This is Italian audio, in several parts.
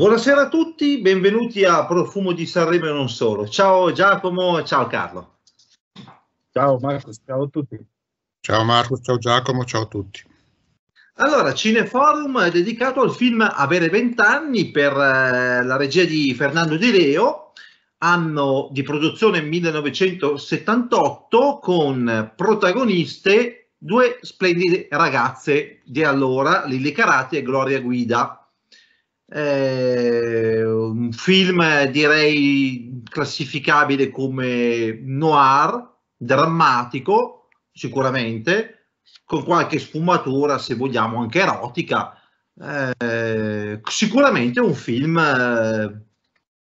Buonasera a tutti, benvenuti a Profumo di Sanremo e non solo. Ciao Giacomo, e ciao Carlo. Ciao Marco, ciao a tutti. Ciao Marco, ciao Giacomo, ciao a tutti. Allora, Cineforum è dedicato al film Avere vent'anni per eh, la regia di Fernando Di Leo, anno di produzione 1978 con protagoniste due splendide ragazze di allora, Lilli Carati e Gloria Guida eh, un film direi classificabile come noir, drammatico sicuramente, con qualche sfumatura se vogliamo anche erotica. Eh, sicuramente un film eh,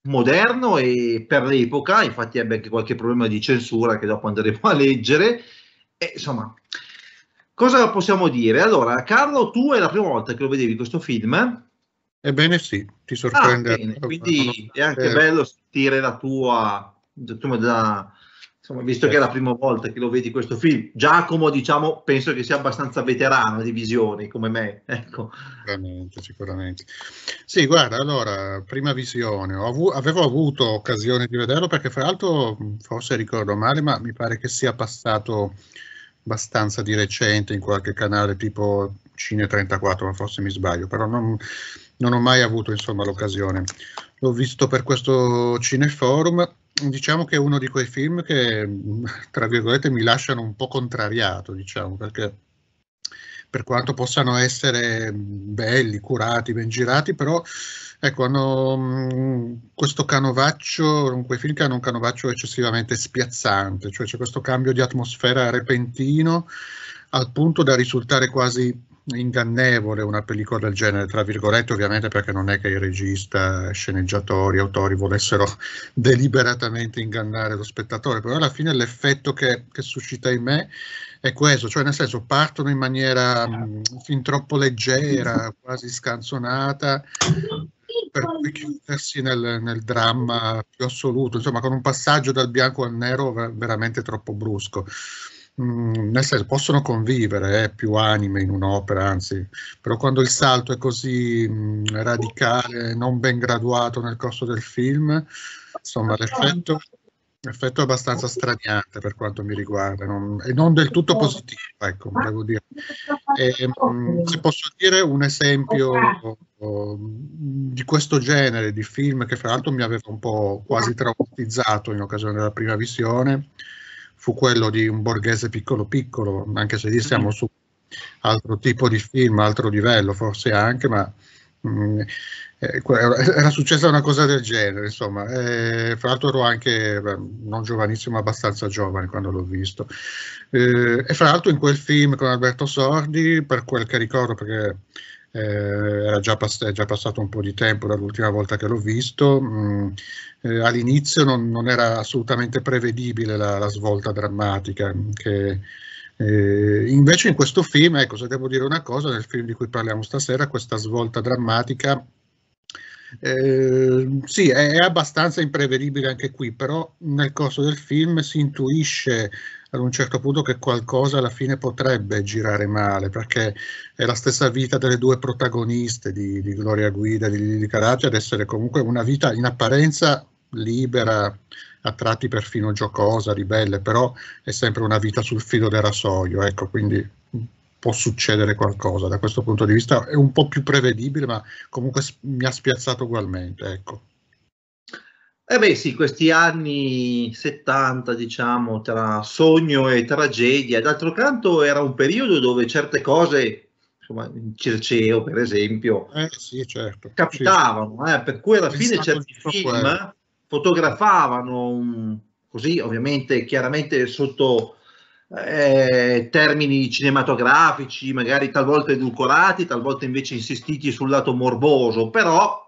moderno e per l'epoca, infatti ebbe anche qualche problema di censura che dopo andremo a leggere. E, insomma, cosa possiamo dire? Allora, Carlo, tu è la prima volta che lo vedevi questo film? Ebbene sì, ti ah, sorprende. Ah, Quindi è anche eh, bello sentire la tua, insomma, da, insomma, visto che è la prima volta che lo vedi questo film, Giacomo diciamo penso che sia abbastanza veterano di visioni come me. Ecco. Sicuramente, sicuramente. Sì, guarda, allora, prima visione, avu- avevo avuto occasione di vederlo perché fra l'altro, forse ricordo male, ma mi pare che sia passato abbastanza di recente in qualche canale tipo Cine 34, ma forse mi sbaglio, però non non ho mai avuto insomma, l'occasione. L'ho visto per questo cineforum, diciamo che è uno di quei film che, tra virgolette, mi lasciano un po' contrariato, diciamo, perché per quanto possano essere belli, curati, ben girati, però ecco, hanno mm, questo canovaccio, quei film che hanno un canovaccio eccessivamente spiazzante, cioè c'è questo cambio di atmosfera repentino al punto da risultare quasi ingannevole una pellicola del genere, tra virgolette ovviamente perché non è che i regista, sceneggiatori, autori volessero deliberatamente ingannare lo spettatore, però alla fine l'effetto che, che suscita in me è questo, cioè nel senso partono in maniera mh, fin troppo leggera, quasi scanzonata, per poi chiudersi nel, nel, dramma più assoluto, insomma con un passaggio dal bianco al nero veramente troppo brusco mh, mm, nel senso possono convivere eh, più anime in un'opera, anzi, però quando il salto è così mh, mm, radicale, non ben graduato nel corso del film, insomma l'effetto, l'effetto è abbastanza straniante per quanto mi riguarda non, e non del tutto positivo, ecco, devo dire. E, ehm, mh, se posso dire un esempio di questo genere di film che fra l'altro mi aveva un po' quasi traumatizzato in occasione della prima visione, fu quello di un borghese piccolo piccolo, anche se lì siamo mm-hmm. su altro tipo di film, altro livello forse anche, ma mh, mm, eh, era successa una cosa del genere, insomma. E, eh, fra l'altro ero anche non giovanissimo, ma abbastanza giovane quando l'ho visto. E, eh, e fra l'altro in quel film con Alberto Sordi, per quel che ricordo, perché eh, già pass- è già passato un po' di tempo dall'ultima volta che l'ho visto, mm, eh, all'inizio non, non, era assolutamente prevedibile la, la svolta drammatica che, eh, invece in questo film, ecco, se devo dire una cosa, nel film di cui parliamo stasera, questa svolta drammatica, eh, sì, è, è, abbastanza imprevedibile anche qui, però nel corso del film si intuisce ad un certo punto che qualcosa alla fine potrebbe girare male, perché è la stessa vita delle due protagoniste di, di Gloria Guida e di Lili Caracci ad essere comunque una vita in apparenza libera, a tratti perfino giocosa, ribelle, però è sempre una vita sul filo del rasoio, ecco, quindi può succedere qualcosa da questo punto di vista, è un po' più prevedibile, ma comunque mi ha spiazzato ugualmente, ecco. Eh beh sì, questi anni 70, diciamo, tra sogno e tragedia. D'altro canto era un periodo dove certe cose, insomma, in Circeo per esempio, eh, sì, certo. capitavano, sì. Eh, per cui alla fine certi film quello. fotografavano un, così, ovviamente, chiaramente sotto eh, termini cinematografici, magari talvolta edulcorati, talvolta invece insistiti sul lato morboso, però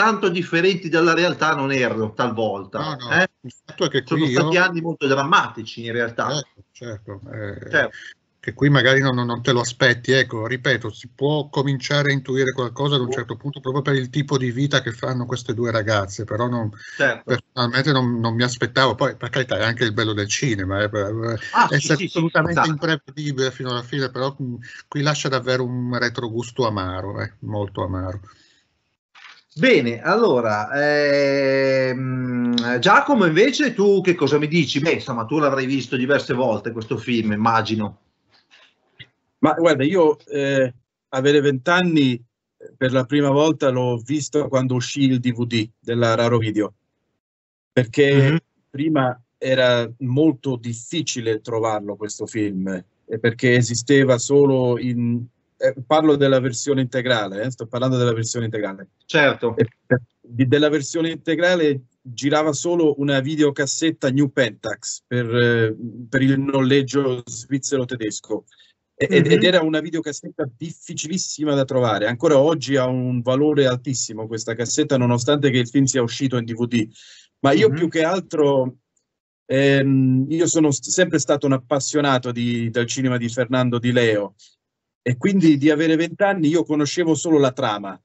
tanto differenti dalla realtà non erano talvolta. No, no. Eh? Certo Sono stati io... anni molto drammatici in realtà. Certo, certo. Eh, certo. Che qui magari non, non, te lo aspetti, ecco, ripeto, si può cominciare a intuire qualcosa ad un certo punto proprio per il tipo di vita che fanno queste due ragazze, però non, certo. personalmente non, non, mi aspettavo, poi per carità è anche il bello del cinema, eh, eh ah, è sì, sì, assolutamente sì, esatto. imprevedibile fino alla fine, però mm, qui lascia davvero un retrogusto amaro, eh, molto amaro. Bene, allora, ehm, Giacomo, invece tu che cosa mi dici? Beh, insomma, tu l'avrai visto diverse volte questo film, immagino. Ma guarda, io eh, avere vent'anni eh, per la prima volta l'ho visto quando uscì il DVD della Raro Video, perché mm-hmm. prima era molto difficile trovarlo questo film, eh, perché esisteva solo in eh, parlo della versione integrale, eh, sto parlando della versione integrale. Certo. E, eh, di, della versione integrale girava solo una videocassetta New Pentax per, eh, per il noleggio svizzero-tedesco ed, mm-hmm. ed, mhm. era una videocassetta difficilissima da trovare. Ancora oggi ha un valore altissimo questa cassetta, nonostante che il film sia uscito in DVD. Ma io mm-hmm. più che altro ehm, io sono sempre stato un appassionato di, del cinema di Fernando Di Leo e quindi di avere vent'anni io conoscevo solo la trama,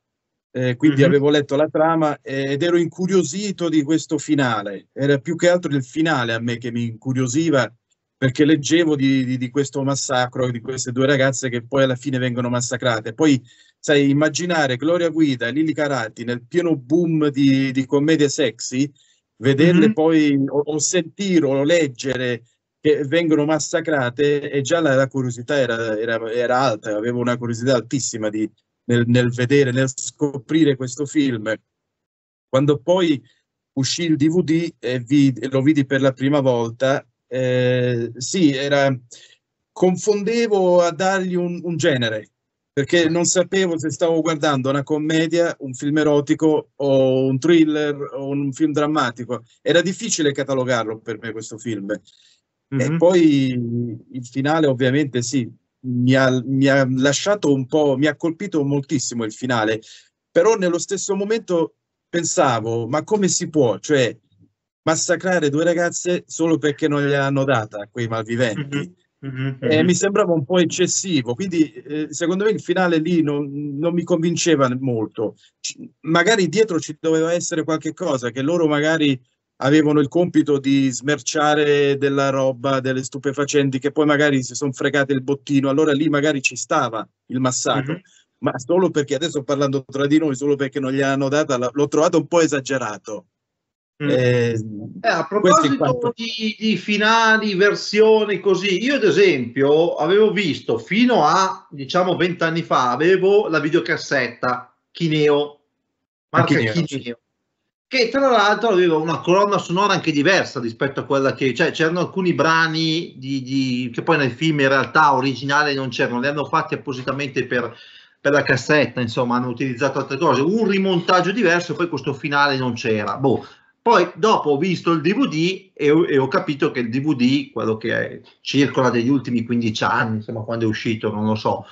eh, quindi mm-hmm. avevo letto la trama ed ero incuriosito di questo finale, era più che altro il finale a me che mi incuriosiva perché leggevo di, di, di questo massacro di queste due ragazze che poi alla fine vengono massacrate. Poi, sai, immaginare Gloria Guida e Lili Caratti nel pieno boom di, di commedie sexy, vederle mm-hmm. poi o, o sentire o leggere che vengono massacrate e già la, la curiosità era, era, era, alta, avevo una curiosità altissima di, nel, nel, vedere, nel scoprire questo film. Quando poi uscì il DVD e vi, lo vidi per la prima volta, eh, sì, era, confondevo a dargli un, un genere, perché non sapevo se stavo guardando una commedia, un film erotico o un thriller o un film drammatico. Era difficile catalogarlo per me questo film. Mm-hmm. E mhm. poi il finale, ovviamente, sì, mi ha, mi ha lasciato un po', mi ha colpito moltissimo il finale, però nello stesso momento pensavo, ma come si può? Cioè, massacrare due ragazze solo perché non hanno data a quei malviventi. Mm-hmm. Mm-hmm. Eh, mi mhm. sembrava un po' eccessivo, quindi eh, secondo me il finale lì non, non mi convinceva molto. C- magari dietro ci doveva essere qualche cosa che loro magari avevano il compito di smerciare della roba, delle stupefacenti che poi magari si sono fregate il bottino, allora lì magari ci stava il massacro. Mm-hmm. Ma solo perché adesso parlando tra di noi, solo perché non gli hanno data, l'ho trovato un po' esagerato. Mm. Eh, eh, a proposito di, di, finali, versioni così, io ad esempio avevo visto fino a diciamo vent'anni fa, avevo la videocassetta Chineo, marca Chineo. Chineo che tra l'altro aveva una colonna sonora anche diversa rispetto a quella che cioè c'erano alcuni brani di, di, che poi nel film in realtà originale non c'erano, li hanno fatti appositamente per, per, la cassetta, insomma hanno utilizzato altre cose, un rimontaggio diverso e poi questo finale non c'era. Boh. Poi dopo ho visto il DVD e, e ho capito che il DVD, quello che è, circola degli ultimi 15 anni, insomma quando è uscito, non lo so,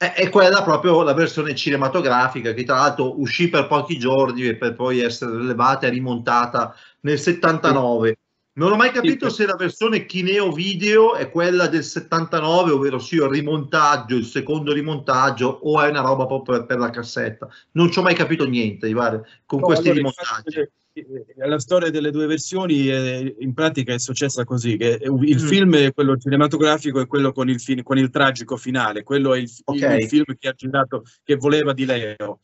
è quella proprio la versione cinematografica che tra l'altro uscì per pochi giorni per poi essere rilevata e rimontata nel 79. Non ho mai capito se la versione Kineo Video è quella del 79, ovvero sia il rimontaggio, il secondo rimontaggio, o è una roba proprio per, la cassetta. Non ci ho mai capito niente, guarda, con no, questi allora, rimontaggi. Infatti, eh, la storia delle due versioni è, eh, in pratica è successa così, che il mm. film, quello cinematografico, è quello con il, fi- con il tragico finale, quello è il, okay. il, film che ha girato, che voleva di Leo.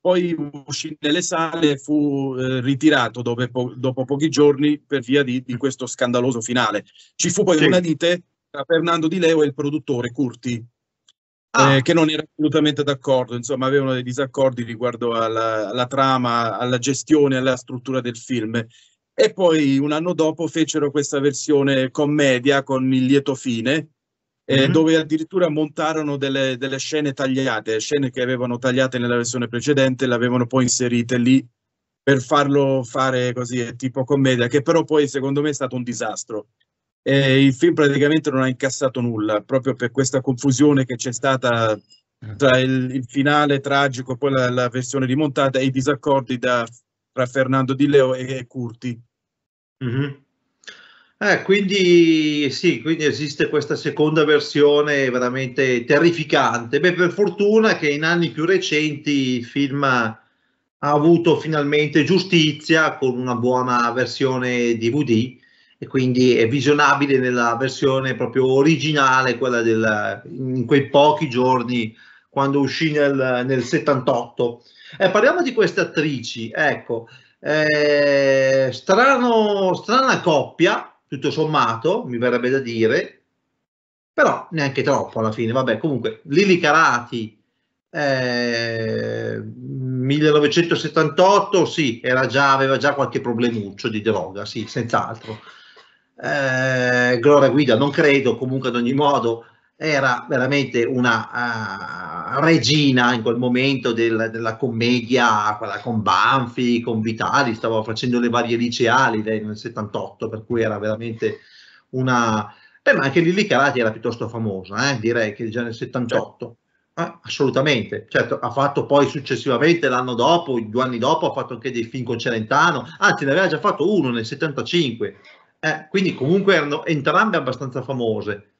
Poi uscì nelle sale e fu eh, ritirato dopo, po- dopo, pochi giorni per via di, di, questo scandaloso finale. Ci fu poi sì. una lite tra Fernando Di Leo e il produttore Curti, Ah. Eh, che non era assolutamente d'accordo, insomma avevano dei disaccordi riguardo alla, alla trama, alla gestione, alla struttura del film e poi un anno dopo fecero questa versione commedia con il lieto fine, eh, mm-hmm. dove addirittura montarono delle, delle, scene tagliate, scene che avevano tagliate nella versione precedente, le avevano poi inserite lì per farlo fare così, eh, tipo commedia, che però poi secondo me è stato un disastro eh, il film praticamente non ha incassato nulla, proprio per questa confusione che c'è stata tra il, il finale tragico e poi la, la, versione rimontata e i disaccordi da, tra Fernando Di Leo e, e Curti. Mm-hmm. Eh, quindi sì, quindi esiste questa seconda versione veramente terrificante. Beh, per fortuna che in anni più recenti il film ha avuto finalmente giustizia con una buona versione DVD e quindi è visionabile nella versione proprio originale, quella del, in quei pochi giorni quando uscì nel, nel 78. Eh, parliamo di queste attrici, ecco, eh, strano, strana coppia, tutto sommato, mi verrebbe da dire, però neanche troppo alla fine, vabbè, comunque Lili Carati eh, 1978 sì, era già, aveva già qualche problemuccio di droga, sì, senz'altro eh, Gloria Guida non credo, comunque ad ogni modo era veramente una uh, regina in quel momento del, della commedia, quella con Banfi, con Vitali, stava facendo le varie liceali lei nel 78, per cui era veramente una... Beh, ma anche Lilli Carati era piuttosto famosa, eh? direi che già nel 78. Eh, certo. ah, assolutamente, certo, ha fatto poi successivamente l'anno dopo, due anni dopo, ha fatto anche dei film con Celentano, anzi ne aveva già fatto uno nel 75, eh, quindi comunque erano entrambe abbastanza famose.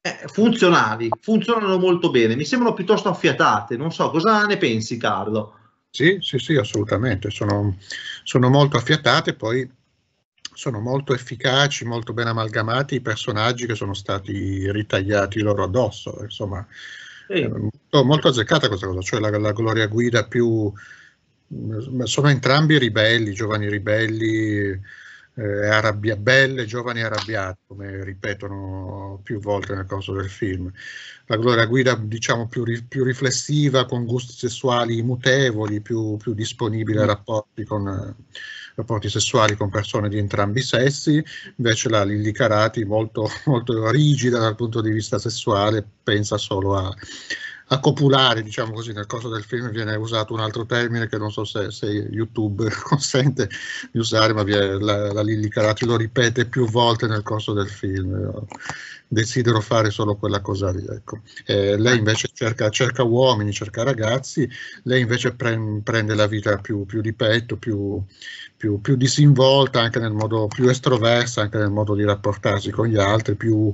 Eh, funzionali, funzionano molto bene, mi sembrano piuttosto affiatate, non so cosa ne pensi Carlo. Sì, sì, sì, assolutamente, sono, sono molto affiatate, poi sono molto efficaci, molto ben amalgamati i personaggi che sono stati ritagliati loro addosso, insomma, sì. Eh, molto, molto, azzeccata questa cosa, cioè la, la Gloria Guida più... sono entrambi ribelli, giovani ribelli, eh, arrabbia, belle giovani arrabbiate, come ripetono più volte nel corso del film. La, la guida diciamo più, ri, più, riflessiva, con gusti sessuali mutevoli, più, più disponibile a mm. rapporti, con, rapporti sessuali con persone di entrambi i sessi, invece la Lilli Carati molto, molto rigida dal punto di vista sessuale, pensa solo a a copulare, diciamo così, nel corso del film viene usato un altro termine che non so se, se YouTube consente di usare, ma viene, la, la Lilli Caracci lo ripete più volte nel corso del film. desidero fare solo quella cosa lì. Ecco. Eh, lei invece cerca, cerca, uomini, cerca ragazzi, lei invece pre- prende la vita più, più di petto, più, più, più, disinvolta, anche nel modo più estroversa, anche nel modo di rapportarsi con gli altri, più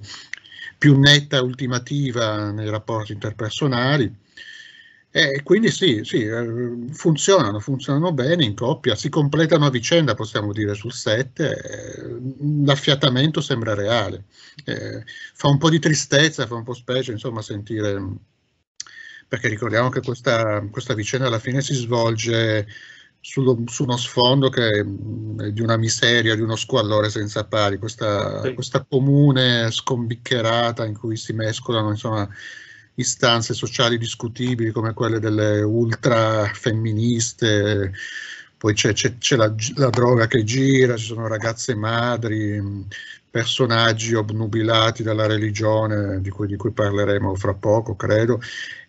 più netta, ultimativa nei rapporti interpersonali. E quindi sì, sì, eh, funzionano, funzionano bene in coppia, si completano a vicenda, possiamo dire, sul set, eh, l'affiatamento sembra reale. Eh, fa un po' di tristezza, fa un po' specie, insomma, sentire, perché ricordiamo che questa, questa vicenda alla fine si svolge su, su uno sfondo che mm, è di una miseria, di uno squallore senza pari, questa, sì. questa comune scombiccherata in cui si mescolano insomma, istanze sociali discutibili come quelle delle ultra femministe, poi c'è, c'è, c'è la, la, droga che gira, ci sono ragazze madri, mm, personaggi obnubilati dalla religione di cui, di cui, parleremo fra poco, credo,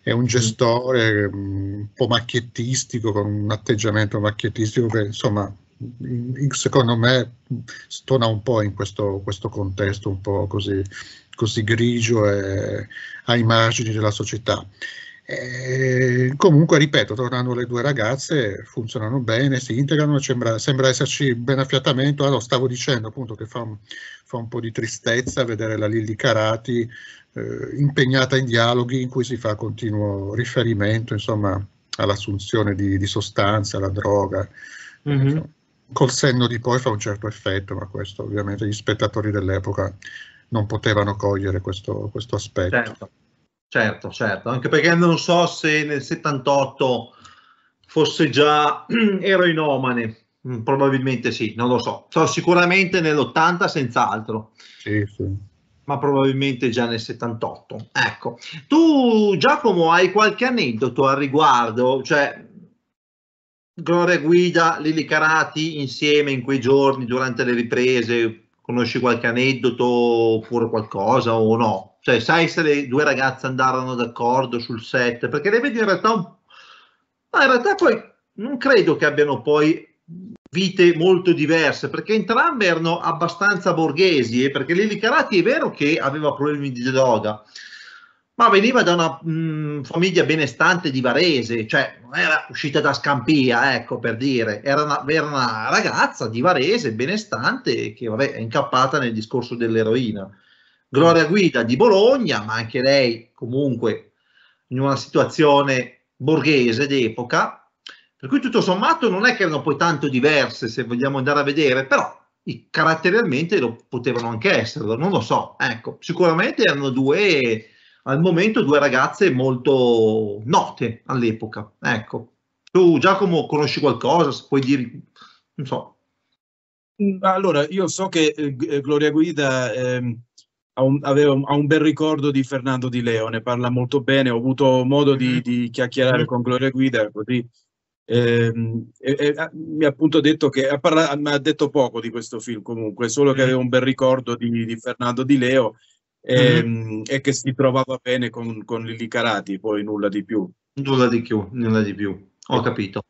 è un mm. gestore mm, un po' macchiettistico, con un atteggiamento macchiettistico che insomma secondo me stona un po' in questo, questo contesto un po' così, così grigio e ai margini della società. Eh, comunque, ripeto, tornando le due ragazze, funzionano bene, si integrano, sembra, sembra esserci ben affiatamento. Allora, stavo dicendo appunto che fa un, fa un po' di tristezza vedere la Lilli Carati eh, impegnata in dialoghi in cui si fa continuo riferimento insomma, all'assunzione di, di sostanze, alla droga. Mm-hmm. Insomma, col senno di poi fa un certo effetto, ma questo ovviamente gli spettatori dell'epoca non potevano cogliere questo, questo aspetto. Certo. Certo, certo, anche perché non so se nel 78 fosse già ero eroinomane, mm, probabilmente sì, non lo so. so sicuramente nell'80 senz'altro. Sì, sì ma probabilmente già nel 78. Ecco, tu Giacomo hai qualche aneddoto al riguardo, cioè Gloria Guida, Lili Carati insieme in quei giorni durante le riprese, conosci qualche aneddoto oppure qualcosa o no? Cioè, sai se le due ragazze andarono d'accordo sul set, perché le vedi in realtà Ma in realtà poi non credo che abbiano poi vite molto diverse, perché entrambe erano abbastanza borghesi, eh, perché Lili Carati è vero che aveva problemi di droga, ma veniva da una mh, mm, famiglia benestante di Varese, cioè non era uscita da Scampia, ecco per dire, era una, era una ragazza di Varese benestante che vabbè, è incappata nel discorso dell'eroina. Gloria Guida di Bologna, ma anche lei comunque in una situazione borghese d'epoca, per cui tutto sommato non è che erano poi tanto diverse se vogliamo andare a vedere, però caratterialmente lo potevano anche essere, non lo so, ecco, sicuramente erano due, al momento due ragazze molto note all'epoca, ecco. Tu Giacomo conosci qualcosa, se puoi dire, non so. Allora, io so che eh, eh Gloria Guida... Eh ha un, aveva, ha un, bel ricordo di Fernando Di Leo, ne parla molto bene, ho avuto modo di, mm-hmm. di chiacchierare mm-hmm. con Gloria Guida, così eh, eh, eh, mi ha appunto detto che ha, parlato, ha detto poco di questo film comunque, solo che mm-hmm. aveva un bel ricordo di, di Fernando Di Leo mm. e che si trovava bene con, con Lili Carati, poi nulla di più. Nulla di più, nulla di più, ho eh. capito,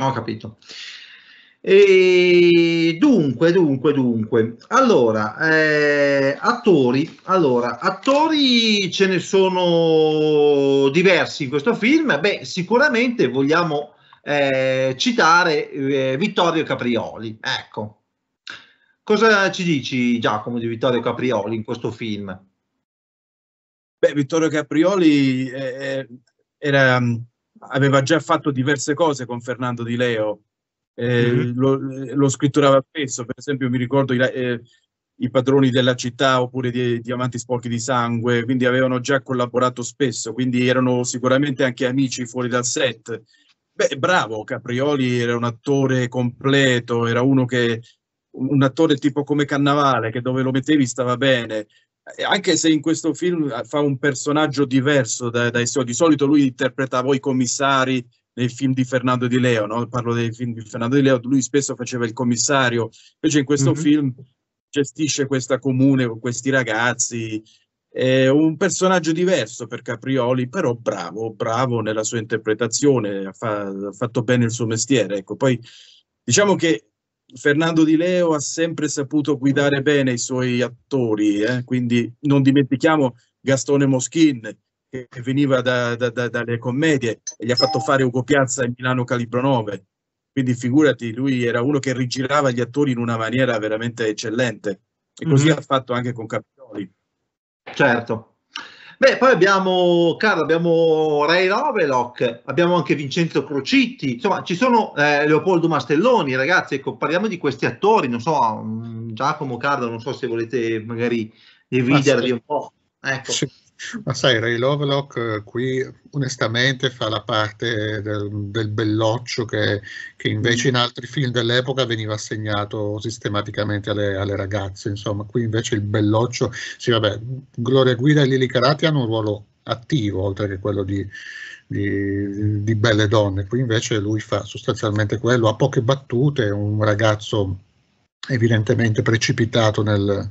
ho capito. E dunque, dunque, dunque, allora, eh, attori, allora, attori ce ne sono diversi in questo film, beh, sicuramente vogliamo eh, citare eh, Vittorio Caprioli, ecco. Cosa ci dici Giacomo di Vittorio Caprioli in questo film? Beh, Vittorio Caprioli eh, eh, era, aveva già fatto diverse cose con Fernando Di Leo, eh, mm-hmm. lo, lo, scritturava spesso, per esempio mi ricordo i, eh, i padroni della città oppure di eh, Diamanti sporchi di sangue, quindi avevano già collaborato spesso, quindi erano sicuramente anche amici fuori dal set. Beh, bravo, Caprioli era un attore completo, era uno che un attore tipo come Cannavale che dove lo mettevi stava bene. Eh, anche se in questo film eh, fa un personaggio diverso dai, dai suoi, di solito lui interpretava i commissari, nei film di Fernando Di Leo, no? parlo dei film di Fernando Di Leo, lui spesso faceva il commissario, invece in questo mm-hmm. film gestisce questa comune con questi ragazzi, è un personaggio diverso per Caprioli, però bravo, bravo nella sua interpretazione, ha, fa, ha fatto bene il suo mestiere. Ecco, poi diciamo che Fernando Di Leo ha sempre saputo guidare bene i suoi attori, eh? quindi non dimentichiamo Gastone Moschin, che veniva da, da, da, dalle commedie e gli ha fatto fare Ugo Piazza in Milano Calibro 9. Quindi figurati, lui era uno che rigirava gli attori in una maniera veramente eccellente e così mm-hmm. ha fatto anche con Capitoli. Certo. Beh, poi abbiamo Carlo, abbiamo Ray Roveloc, abbiamo anche Vincenzo Crocitti, insomma ci sono eh, Leopoldo Mastelloni, ragazzi, ecco, parliamo di questi attori, non so, mm, Giacomo Carlo, non so se volete magari dividerli un po'. Ecco. Sì. Ma sai, Ray Lovelock eh, qui onestamente fa la parte del, del belloccio che, che, invece in mm. altri film dell'epoca veniva assegnato sistematicamente alle, alle, ragazze, insomma, qui invece il belloccio, sì vabbè, Gloria Guida e Lili Carati hanno un ruolo attivo oltre che quello di, di, di belle donne, qui invece lui fa sostanzialmente quello, ha poche battute, un ragazzo evidentemente precipitato nel,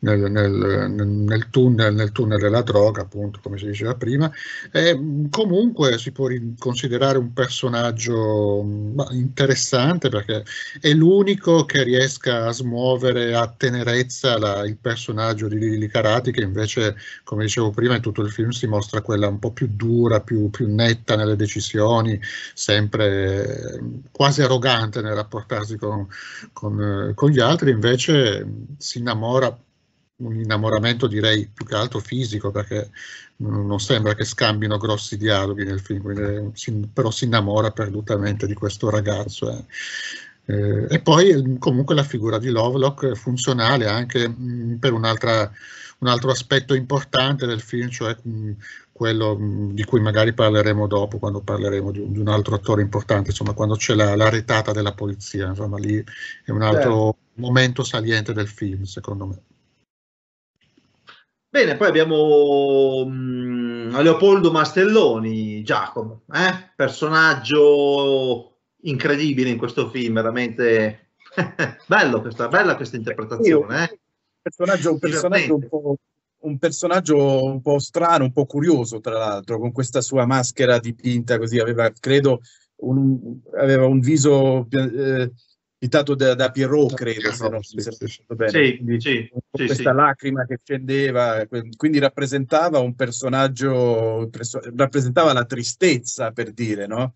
nel, nel, nel, tunnel, nel, tunnel, della droga, appunto, come si diceva prima. E mm, comunque si può considerare un personaggio mm, interessante perché è l'unico che riesca a smuovere a tenerezza la, il personaggio di Lili Carati, che invece, come dicevo prima, in tutto il film si mostra quella un po' più dura, più, più netta nelle decisioni, sempre mm, quasi arrogante nel rapportarsi con, con, eh, con gli altri, invece si innamora un innamoramento direi più che altro fisico perché non sembra che scambino grossi dialoghi nel film, eh, però si innamora perdutamente di questo ragazzo. Eh. eh e poi eh, comunque la figura di Lovelock è funzionale anche mm, per un altro aspetto importante del film, cioè mm, quello mm, di cui magari parleremo dopo quando parleremo di un, altro attore importante, insomma quando c'è la, la retata della polizia, insomma lì è un altro Beh. Certo. momento saliente del film secondo me. Bene, poi abbiamo um, Leopoldo Mastelloni, Giacomo, eh? personaggio incredibile in questo film, veramente bello questa, bella questa interpretazione. Eh? Personaggio, un, personaggio un, un, personaggio un po' strano, un po' curioso, tra l'altro, con questa sua maschera dipinta così, aveva, credo, un, aveva un viso... Eh, Intanto da, da Pierrot, credo, se non si è sì, bene. Sì, questa lacrima che scendeva, quindi rappresentava un personaggio, rappresentava la tristezza, per dire, no?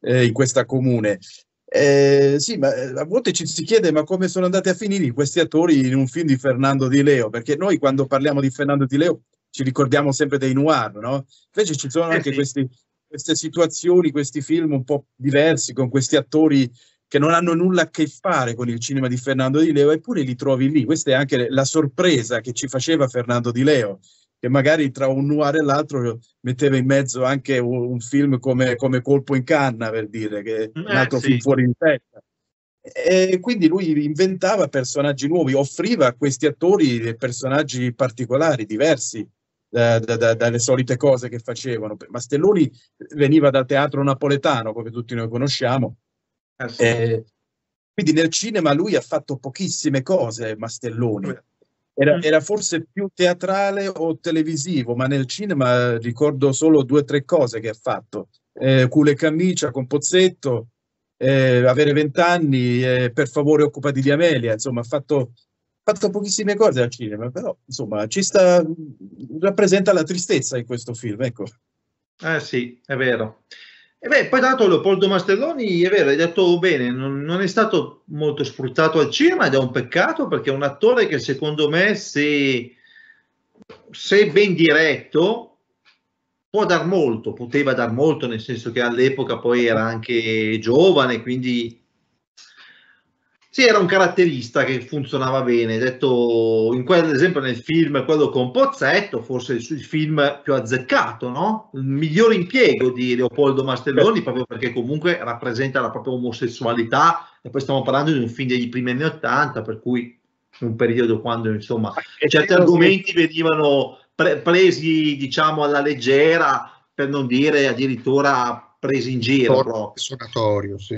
eh, in questa comune. Eh, sì, ma eh, a volte ci si chiede ma come sono andati a finire questi attori in un film di Fernando Di Leo, perché noi quando parliamo di Fernando Di Leo ci ricordiamo sempre dei noir, no? Invece ci sono eh, anche eh sì. questi, queste situazioni, questi film un po' diversi con questi attori che non hanno nulla a che fare con il cinema di Fernando Di Leo, eppure li trovi lì. Questa è anche la sorpresa che ci faceva Fernando Di Leo, che magari tra un noir e l'altro metteva in mezzo anche un, film come, come Colpo in canna, per dire, che è un eh, altro eh, sì. film fuori in testa. E quindi lui inventava personaggi nuovi, offriva a questi attori personaggi particolari, diversi da, da, dalle solite cose che facevano. Mastelloni veniva dal teatro napoletano, come tutti noi conosciamo, eh sì. eh, quindi nel cinema lui ha fatto pochissime cose, Mastelloni. Era, mm. era, forse più teatrale o televisivo, ma nel cinema ricordo solo due o tre cose che ha fatto. Eh, culo e camicia con Pozzetto, eh, avere vent'anni, eh, per favore occupati di Amelia, insomma ha fatto, fatto pochissime cose al cinema, però insomma ci sta, rappresenta la tristezza in questo film, ecco. Eh sì, è vero. E beh, poi dato Leopoldo Mastelloni, è vero, hai detto bene, non, non, è stato molto sfruttato al cinema ed è un peccato perché è un attore che secondo me, se, se ben diretto, può dar molto, poteva dar molto, nel senso che all'epoca poi era anche giovane, quindi sì, era un caratterista che funzionava bene, detto in quel, ad esempio nel film, quello con Pozzetto, forse il, il film più azzeccato, no? Il miglior impiego di Leopoldo Mastelloni, proprio perché comunque rappresenta la propria omosessualità, e poi stiamo parlando di un film degli primi anni Ottanta, per cui un periodo quando insomma certi argomenti venivano pre- presi diciamo alla leggera, per non dire addirittura presi in giro. Sonatorio, sì.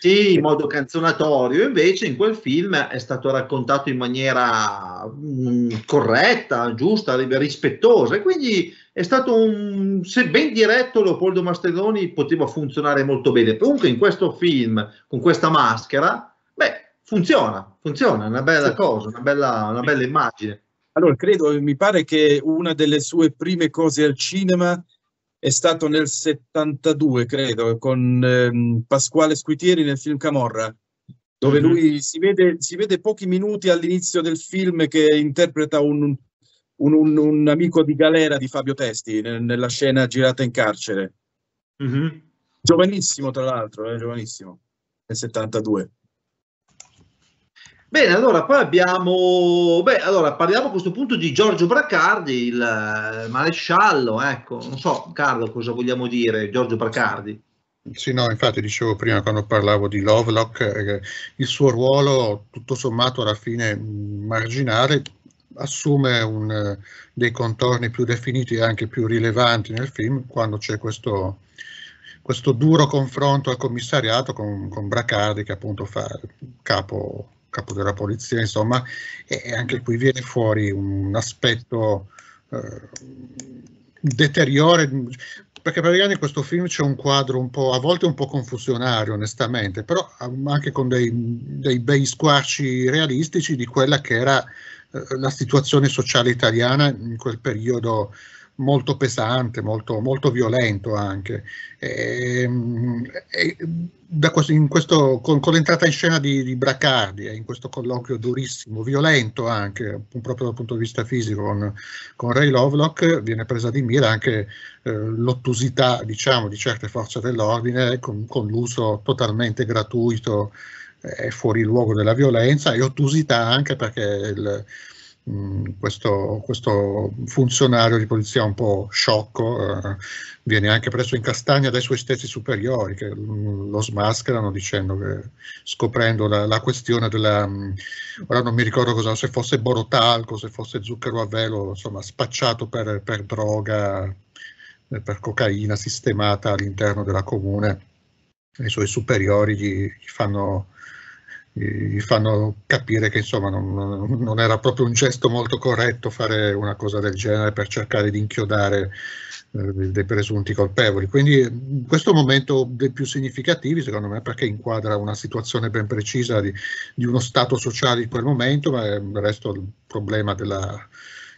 Sì, in modo canzonatorio, invece in quel film è stato raccontato in maniera mh, mm, corretta, giusta, rispettosa e quindi è stato un, se ben diretto Leopoldo Mastelloni poteva funzionare molto bene. Comunque in questo film, con questa maschera, beh, funziona, funziona, è una bella sì. cosa, una bella, una bella immagine. Allora, credo, mi pare che una delle sue prime cose al cinema è stato nel 72, credo, con ehm, Pasquale Squitieri nel film Camorra, dove mm-hmm. lui si vede, si vede, pochi minuti all'inizio del film che interpreta un, un, un, un amico di galera di Fabio Testi nel, nella scena girata in carcere. Mm-hmm. Giovanissimo, tra l'altro, eh, giovanissimo, nel 72. Bene, allora poi abbiamo, beh, allora parliamo a questo punto di Giorgio Bracardi, il eh, maresciallo, ecco, non so Carlo cosa vogliamo dire, Giorgio Bracardi. Sì, no, infatti dicevo prima quando parlavo di Lovelock, eh, il suo ruolo tutto sommato alla fine mm, marginale assume un, eh, dei contorni più definiti e anche più rilevanti nel film quando c'è questo, questo duro confronto al commissariato con, con Bracardi che appunto fa capo capo della polizia, insomma, e anche qui viene fuori un aspetto eh, deteriore, perché praticamente questo film c'è un quadro un po', a volte un po' confusionario, onestamente, però ehm, anche con dei, dei bei squarci realistici di quella che era eh, la situazione sociale italiana in quel periodo molto pesante, molto, molto violento anche. Ehm, e, e questo, in questo, con, con, l'entrata in scena di, di Bracardi, eh, in questo colloquio durissimo, violento anche, proprio dal punto di vista fisico, con, con Ray Lovelock, viene presa di mira anche eh, l'ottusità diciamo, di certe forze dell'ordine con, con l'uso totalmente gratuito e eh, fuori luogo della violenza e ottusità anche perché il Mm, questo, questo, funzionario di polizia un po' sciocco eh, viene anche preso in castagna dai suoi stessi superiori che mm, lo smascherano dicendo che scoprendo la, la questione della, mm, ora non mi ricordo cosa, se fosse borotalco, se fosse zucchero a velo, insomma spacciato per, per droga, eh, per cocaina sistemata all'interno della comune, i suoi superiori gli, gli fanno gli fanno capire che insomma non, non, era proprio un gesto molto corretto fare una cosa del genere per cercare di inchiodare eh, dei presunti colpevoli. Quindi questo è un momento dei più significativi secondo me perché inquadra una situazione ben precisa di, di uno stato sociale in quel momento, ma eh, il resto il problema della,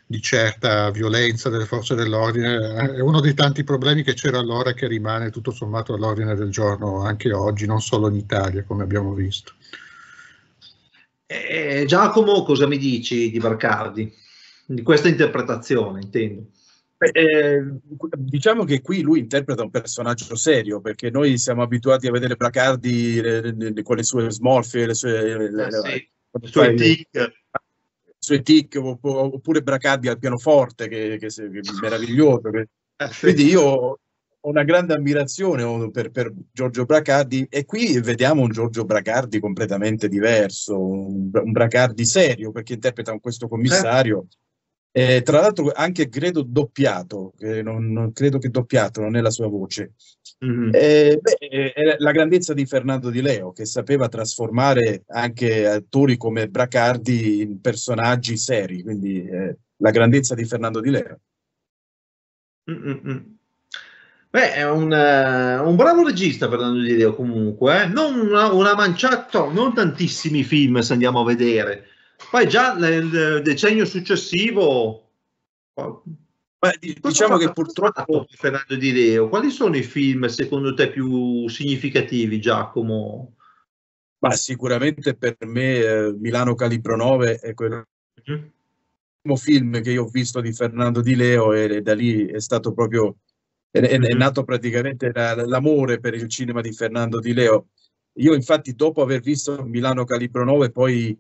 di certa violenza delle forze dell'ordine eh, è uno dei tanti problemi che c'era allora e che rimane tutto sommato all'ordine del giorno anche oggi, non solo in Italia come abbiamo visto. Eh, eh, Giacomo, cosa mi dici di Barcardi? Di questa interpretazione, intendo. Eh, diciamo che qui lui interpreta un personaggio serio perché noi siamo abituati a vedere Bracardi eh, eh, con le sue smorfie, le sue, le, eh sì, le, sue tic. Sue tic oppure Bracardi al pianoforte che, che, che è meraviglioso. quindi io una grande ammirazione oh, per, per, Giorgio Bracardi e qui vediamo un Giorgio Bracardi completamente diverso, un, un Bracardi serio perché interpreta questo commissario. Eh. eh, tra l'altro anche credo doppiato, eh, non, non, credo che doppiato, non è la sua voce. Mm-hmm. Eh, beh, la grandezza di Fernando Di Leo che sapeva trasformare anche attori come Bracardi in personaggi seri, quindi eh, la grandezza di Fernando Di Leo. Mm-mm. Beh, è un, uh, un bravo regista Fernando Di Leo comunque, eh? non una, una manciata, non tantissimi film se andiamo a vedere. Poi già nel decennio successivo... Beh, diciamo che purtroppo... Fernando Di Leo, quali sono i film secondo te più significativi Giacomo? Ma sicuramente per me eh, Milano Calibro 9 è quello mm-hmm. film che io ho visto di Fernando Di Leo e da lì è stato proprio è, è nato praticamente l'amore per il cinema di Fernando Di Leo. Io infatti dopo aver visto Milano Calibro 9 poi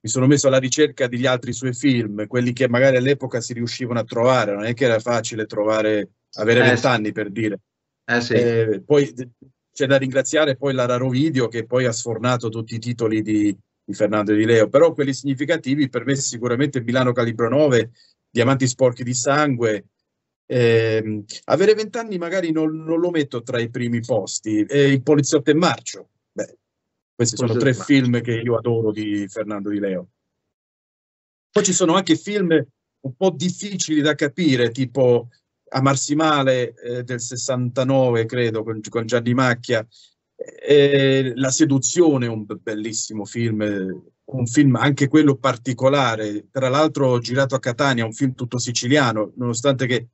mi sono messo alla ricerca degli altri suoi film, quelli che magari all'epoca si riuscivano a trovare, non è che era facile trovare, avere eh vent'anni eh, per dire. Eh, sì. eh, poi c'è da ringraziare poi la Raro Video che poi ha sfornato tutti i titoli di, di, Fernando Di Leo, però quelli significativi per me sicuramente Milano Calibro 9, Diamanti sporchi di sangue, eh, avere vent'anni magari non, non, lo metto tra i primi posti. Eh, il poliziotto e Marcio. Beh, questi sono tre film che io adoro di Fernando Di Leo. Poi ci sono anche film un po' difficili da capire, tipo Amarsi male eh, del 69, credo, con, con Gianni Macchia. Eh, La seduzione, un bellissimo film, un film anche quello particolare, tra l'altro girato a Catania, un film tutto siciliano, nonostante che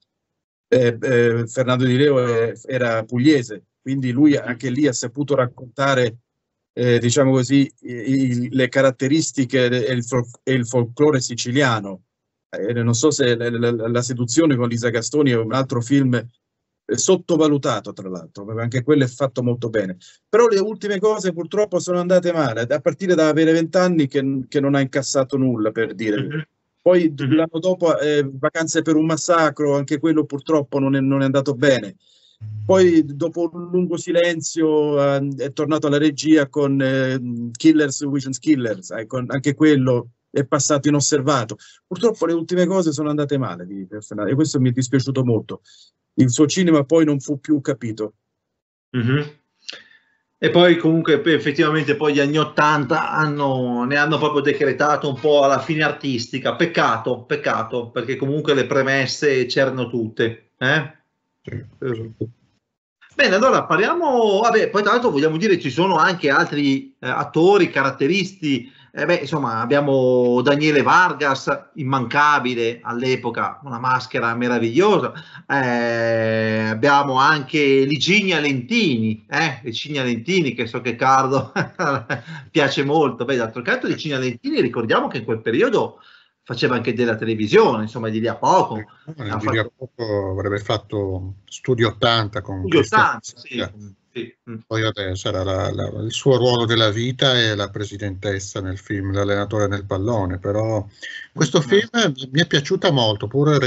eh, eh, Fernando Di Leo è, era pugliese, quindi lui anche lì ha saputo raccontare, eh, diciamo così, il, le caratteristiche e il, il, folklore siciliano. Eh, non so se la, la, la, seduzione con Lisa Gastoni è un altro film eh, sottovalutato tra l'altro, perché anche quello è fatto molto bene. Però le ultime cose purtroppo sono andate male, a partire da avere vent'anni che, che non ha incassato nulla, per dire. Mm-hmm. Poi l'anno dopo eh, Vacanze per un massacro, anche quello purtroppo non è, non è andato bene. Poi dopo un lungo silenzio eh, è tornato alla regia con eh, Killers, Visions Killers, eh, anche quello è passato inosservato. Purtroppo le ultime cose sono andate male di e questo mi è dispiaciuto molto. Il suo cinema poi non fu più capito. Mm-hmm e poi comunque effettivamente poi gli anni 80 hanno, ne hanno proprio decretato un po' alla fine artistica, peccato, peccato, perché comunque le premesse c'erano tutte. Eh? Sì. Esatto. Bene, allora parliamo, vabbè, poi tra l'altro vogliamo dire ci sono anche altri eh, attori, caratteristi eh beh, insomma, abbiamo Daniele Vargas, immancabile all'epoca, una maschera meravigliosa. Eh, abbiamo anche Liginia Lentini, eh? Liginia Lentini, che so che Carlo piace molto. Beh, d'altro canto, Liginia Lentini, ricordiamo che in quel periodo faceva anche della televisione, insomma, di lì a poco. Eh, di lì a poco avrebbe fatto Studio 80 con Studio 80, sì. Sì. Mm. Poi vabbè, sarà la, la, il suo ruolo della vita e la presidentessa nel film L'allenatore nel pallone, però questo eh. film mi è piaciuta molto, pur,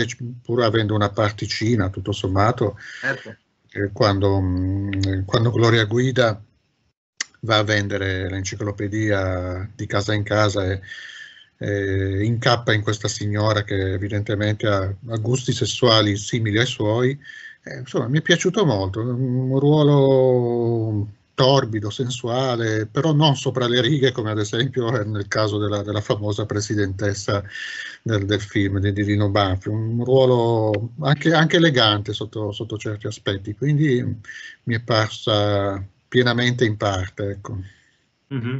pur avendo una particina tutto sommato, certo. Eh, quando, mm, quando Gloria Guida va a vendere l'enciclopedia di casa in casa e, e incappa in questa signora che evidentemente ha, ha gusti sessuali simili ai suoi eh, insomma, mi è piaciuto molto, un ruolo torbido, sensuale, però non sopra le righe come ad esempio nel caso della, della famosa presidentessa del, del, film di Dino Banfi, un ruolo anche, anche elegante sotto, sotto, certi aspetti, quindi mi è parsa pienamente in parte. Ecco. Mm-hmm.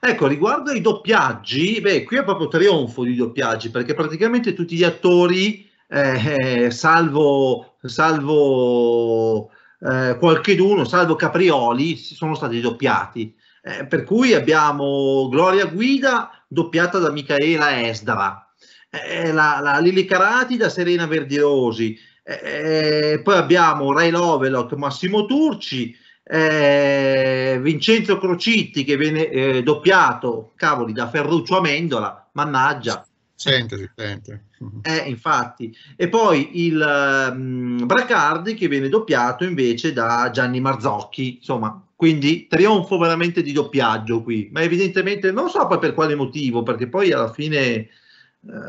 Ecco, riguardo ai doppiaggi, beh, qui è proprio trionfo di doppiaggi, perché praticamente tutti gli attori eh, eh, salvo, salvo eh, qualcheduno, salvo Caprioli, si sono stati doppiati. Eh, per cui abbiamo Gloria Guida doppiata da Micaela Esdra, eh, la, la, Lili Carati da Serena Verdirosi, eh, poi abbiamo Ray Lovelock, Massimo Turci, eh, Vincenzo Crocitti che viene eh, doppiato, cavoli, da Ferruccio Amendola, mannaggia, Sente, si sente. Eh, infatti. E poi il um, ehm, Bracardi che viene doppiato invece da Gianni Marzocchi, insomma, quindi trionfo veramente di doppiaggio qui, ma evidentemente non so poi per quale motivo, perché poi alla fine eh,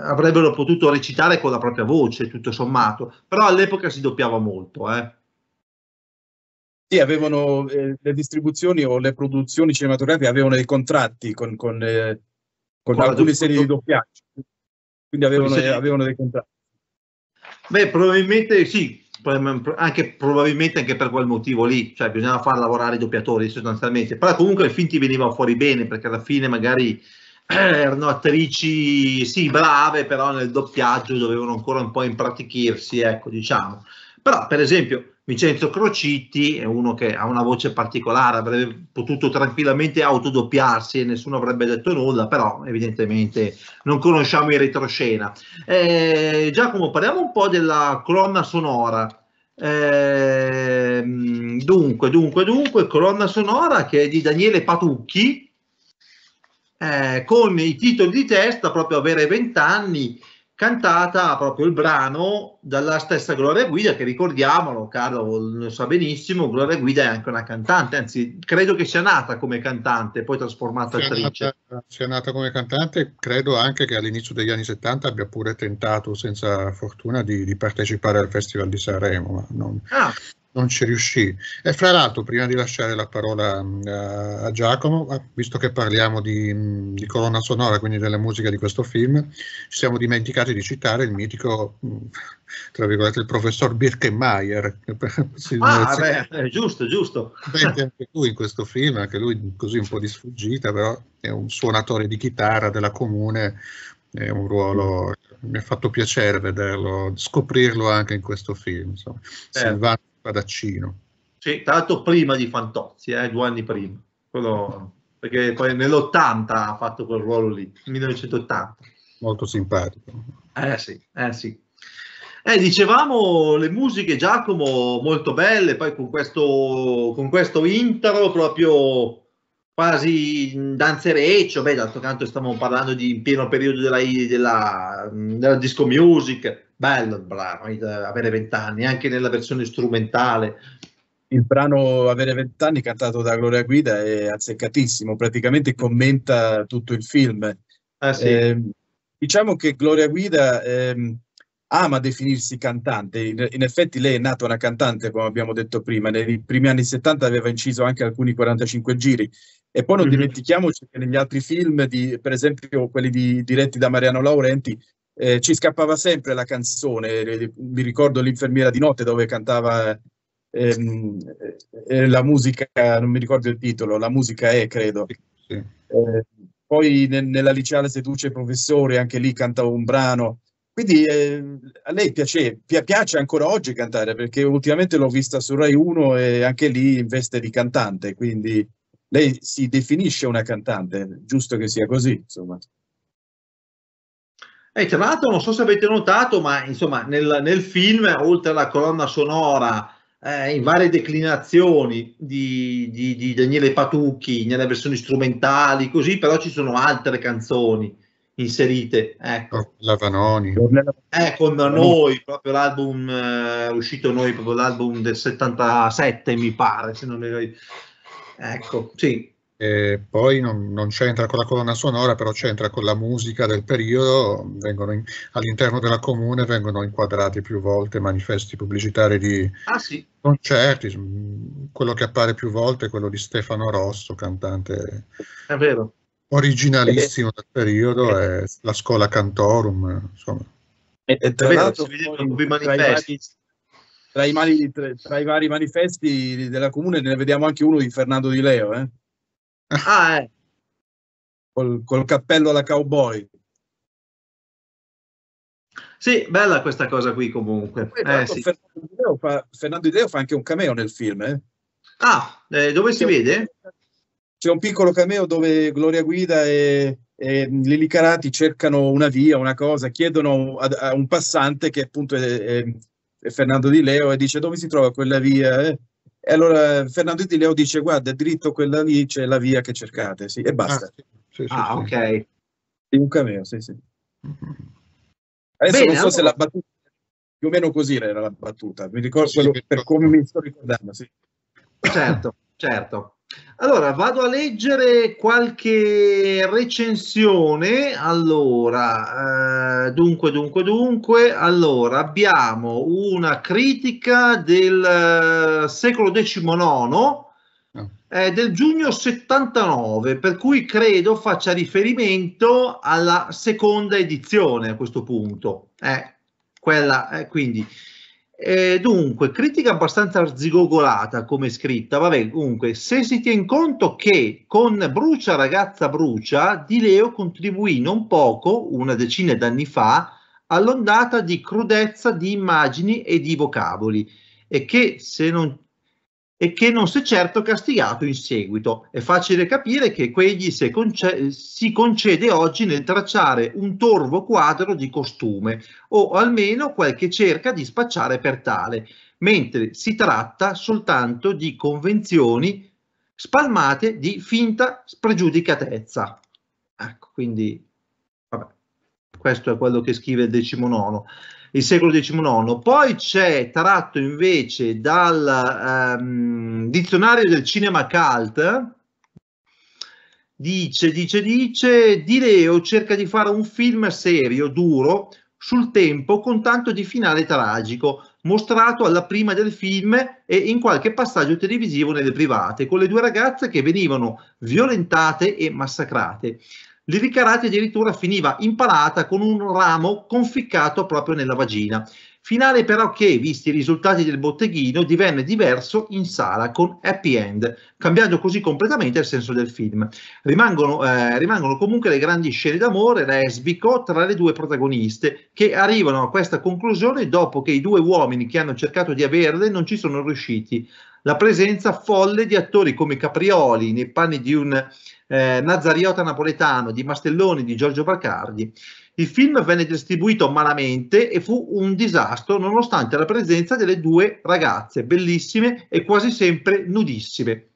avrebbero potuto recitare con la propria voce, tutto sommato, però all'epoca si doppiava molto, eh. Sì, avevano eh, le distribuzioni o le produzioni cinematografiche avevano dei contratti con, con, eh, con alcune serie di doppiaggi. Quindi avevano, se... avevano dei contratti. Beh, probabilmente sì, anche, probabilmente anche per quel motivo lì, cioè bisognava far lavorare i doppiatori sostanzialmente, però comunque il film ti veniva fuori bene perché alla fine magari erano attrici sì brave, però nel doppiaggio dovevano ancora un po' impratichirsi, ecco diciamo. Però, per esempio, Vincenzo Crocitti è uno che ha una voce particolare, avrebbe potuto tranquillamente autodoppiarsi e nessuno avrebbe detto nulla, però evidentemente non conosciamo in retroscena. Eh, Giacomo, parliamo un po' della colonna sonora. Eh, dunque, dunque, dunque, colonna sonora che è di Daniele Patucchi, eh, con i titoli di testa, proprio avere vent'anni, cantata proprio il brano dalla stessa Gloria Guida, che ricordiamolo, Carlo lo sa benissimo, Gloria Guida è anche una cantante, anzi credo che sia nata come cantante, poi trasformata sia attrice. sia nata come cantante, credo anche che all'inizio degli anni 70 abbia pure tentato, senza fortuna, di, di partecipare al Festival di Sanremo. Non... Ah, non ci riuscì. E fra l'altro, prima di lasciare la parola mm, a, Giacomo, ah, visto che parliamo di, mm, di, colonna sonora, quindi della musica di questo film, ci siamo dimenticati di citare il mitico, mm, tra virgolette, il professor Birkenmeier. Ah, beh, giusto, giusto. Anche lui in questo film, anche lui così un po' di sfuggita, però è un suonatore di chitarra della comune, è un ruolo mi ha fatto piacere vederlo, scoprirlo anche in questo film. Insomma. Eh. Silvano Spadaccino. Sì, tra l'altro prima di Fantozzi, eh, due anni prima, Quello, perché poi nell'80 ha fatto quel ruolo lì, 1980. Molto simpatico. Eh sì, eh sì. Eh, dicevamo le musiche Giacomo molto belle, poi con questo, con questo intro proprio quasi danzereccio, beh d'altro canto stiamo parlando di in pieno periodo della, della, della disco music, bello il brano, eh, avere vent'anni, anche nella versione strumentale. Il brano Avere vent'anni, cantato da Gloria Guida, è azzeccatissimo, praticamente commenta tutto il film. Ah, sì. eh, diciamo che Gloria Guida eh, ama definirsi cantante, in, in, effetti lei è nata una cantante, come abbiamo detto prima, nei primi anni 70 aveva inciso anche alcuni 45 giri. E poi non mm-hmm. dimentichiamoci che negli altri film, di, per esempio quelli di, diretti da Mariano Laurenti, eh, ci scappava sempre la canzone, eh, mi ricordo l'infermiera di notte dove cantava ehm, eh, eh, la musica, non mi ricordo il titolo, la musica è credo. Sì. Eh, poi ne, nella liceale seduce professore, anche lì cantava un brano. Quindi eh, a lei piace, pi- piace ancora oggi cantare perché ultimamente l'ho vista su Rai 1 e anche lì in veste di cantante, quindi lei si definisce una cantante, giusto che sia così, insomma. E eh, tra l'altro non so se avete notato, ma insomma nel, nel film, oltre alla colonna sonora eh, in varie declinazioni di, di, di, Daniele Patucchi, nelle versioni strumentali, così, però ci sono altre canzoni inserite. Ecco. La Vanoni. Eh, con noi, proprio l'album, eh, uscito noi, proprio l'album del 77 mi pare, se non ero... Ecco, sì, e poi non, non c'entra con la colonna sonora, però c'entra con la musica del periodo. In, all'interno della comune vengono inquadrati più volte manifesti pubblicitari di ah, sì. concerti. Quello che appare più volte è quello di Stefano Rosso, cantante originalissimo del periodo, eh. è la Scola Cantorum. Insomma. E, tra, l'altro, tra i, tra, tra i vari manifesti della comune ne vediamo anche uno di Fernando Di Leo. Eh? Ah, eh. Col, col cappello alla cowboy. Sì, bella questa cosa qui comunque. Eh, sì. Fernando, Ideo fa, Fernando Ideo fa anche un cameo nel film. Eh? Ah, eh, dove si vede? C'è un piccolo cameo dove Gloria Guida e, e Lili Carati cercano una via, una cosa, chiedono a, a un passante che appunto è, è, è Fernando Di Leo e dice dove si trova quella via. Eh? E allora eh, Fernando Di Leo dice: Guarda, dritto quella lì c'è la via che cercate, sì, e basta. Ah, sì, sì, ah ok. In un cameo, sì, sì. Adesso Bene, non so allora... se la battuta più o meno così era la battuta, mi ricordo quello, per come mi sto ricordando, sì. Certo, certo. Allora, vado a leggere qualche recensione. Allora, eh, dunque, dunque, dunque. Allora, abbiamo una critica del eh, secolo XIX, ah. eh, del giugno 79, per cui credo faccia riferimento alla seconda edizione a questo punto. Eh, quella, eh, quindi eh, dunque, critica abbastanza arzigogolata come scritta, vabbè, comunque, se si tiene conto che con Brucia ragazza Brucia, Di Leo contribuì non poco, una decina d'anni fa, all'ondata di crudezza di immagini e di vocaboli e che, se non e che non si è certo castigato in seguito. È facile capire che quegli si, conce- si concede oggi nel tracciare un torvo quadro di costume, o almeno quel che cerca di spacciare per tale, mentre si tratta soltanto di convenzioni spalmate di finta spregiudicatezza. Ecco, quindi vabbè, questo è quello che scrive il decimonono il secolo XIX. Poi c'è tratto invece dal ehm, dizionario del cinema cult, dice, dice, dice, Di Leo cerca di fare un film serio, duro, sul tempo con tanto di finale tragico, mostrato alla prima del film e in qualche passaggio televisivo nelle private, con le due ragazze che venivano violentate e massacrate. Liricarati addirittura finiva impalata con un ramo conficcato proprio nella vagina. Finale però che, visti i risultati del botteghino, divenne diverso in sala con happy end, cambiando così completamente il senso del film. Rimangono, eh, rimangono comunque le grandi scene d'amore lesbico tra le due protagoniste, che arrivano a questa conclusione dopo che i due uomini che hanno cercato di averle non ci sono riusciti la presenza folle di attori come Caprioli nei panni di un eh, Nazariota napoletano, di Mastelloni, di Giorgio Bracardi. Il film venne distribuito malamente e fu un disastro nonostante la presenza delle due ragazze, bellissime e quasi sempre nudissime.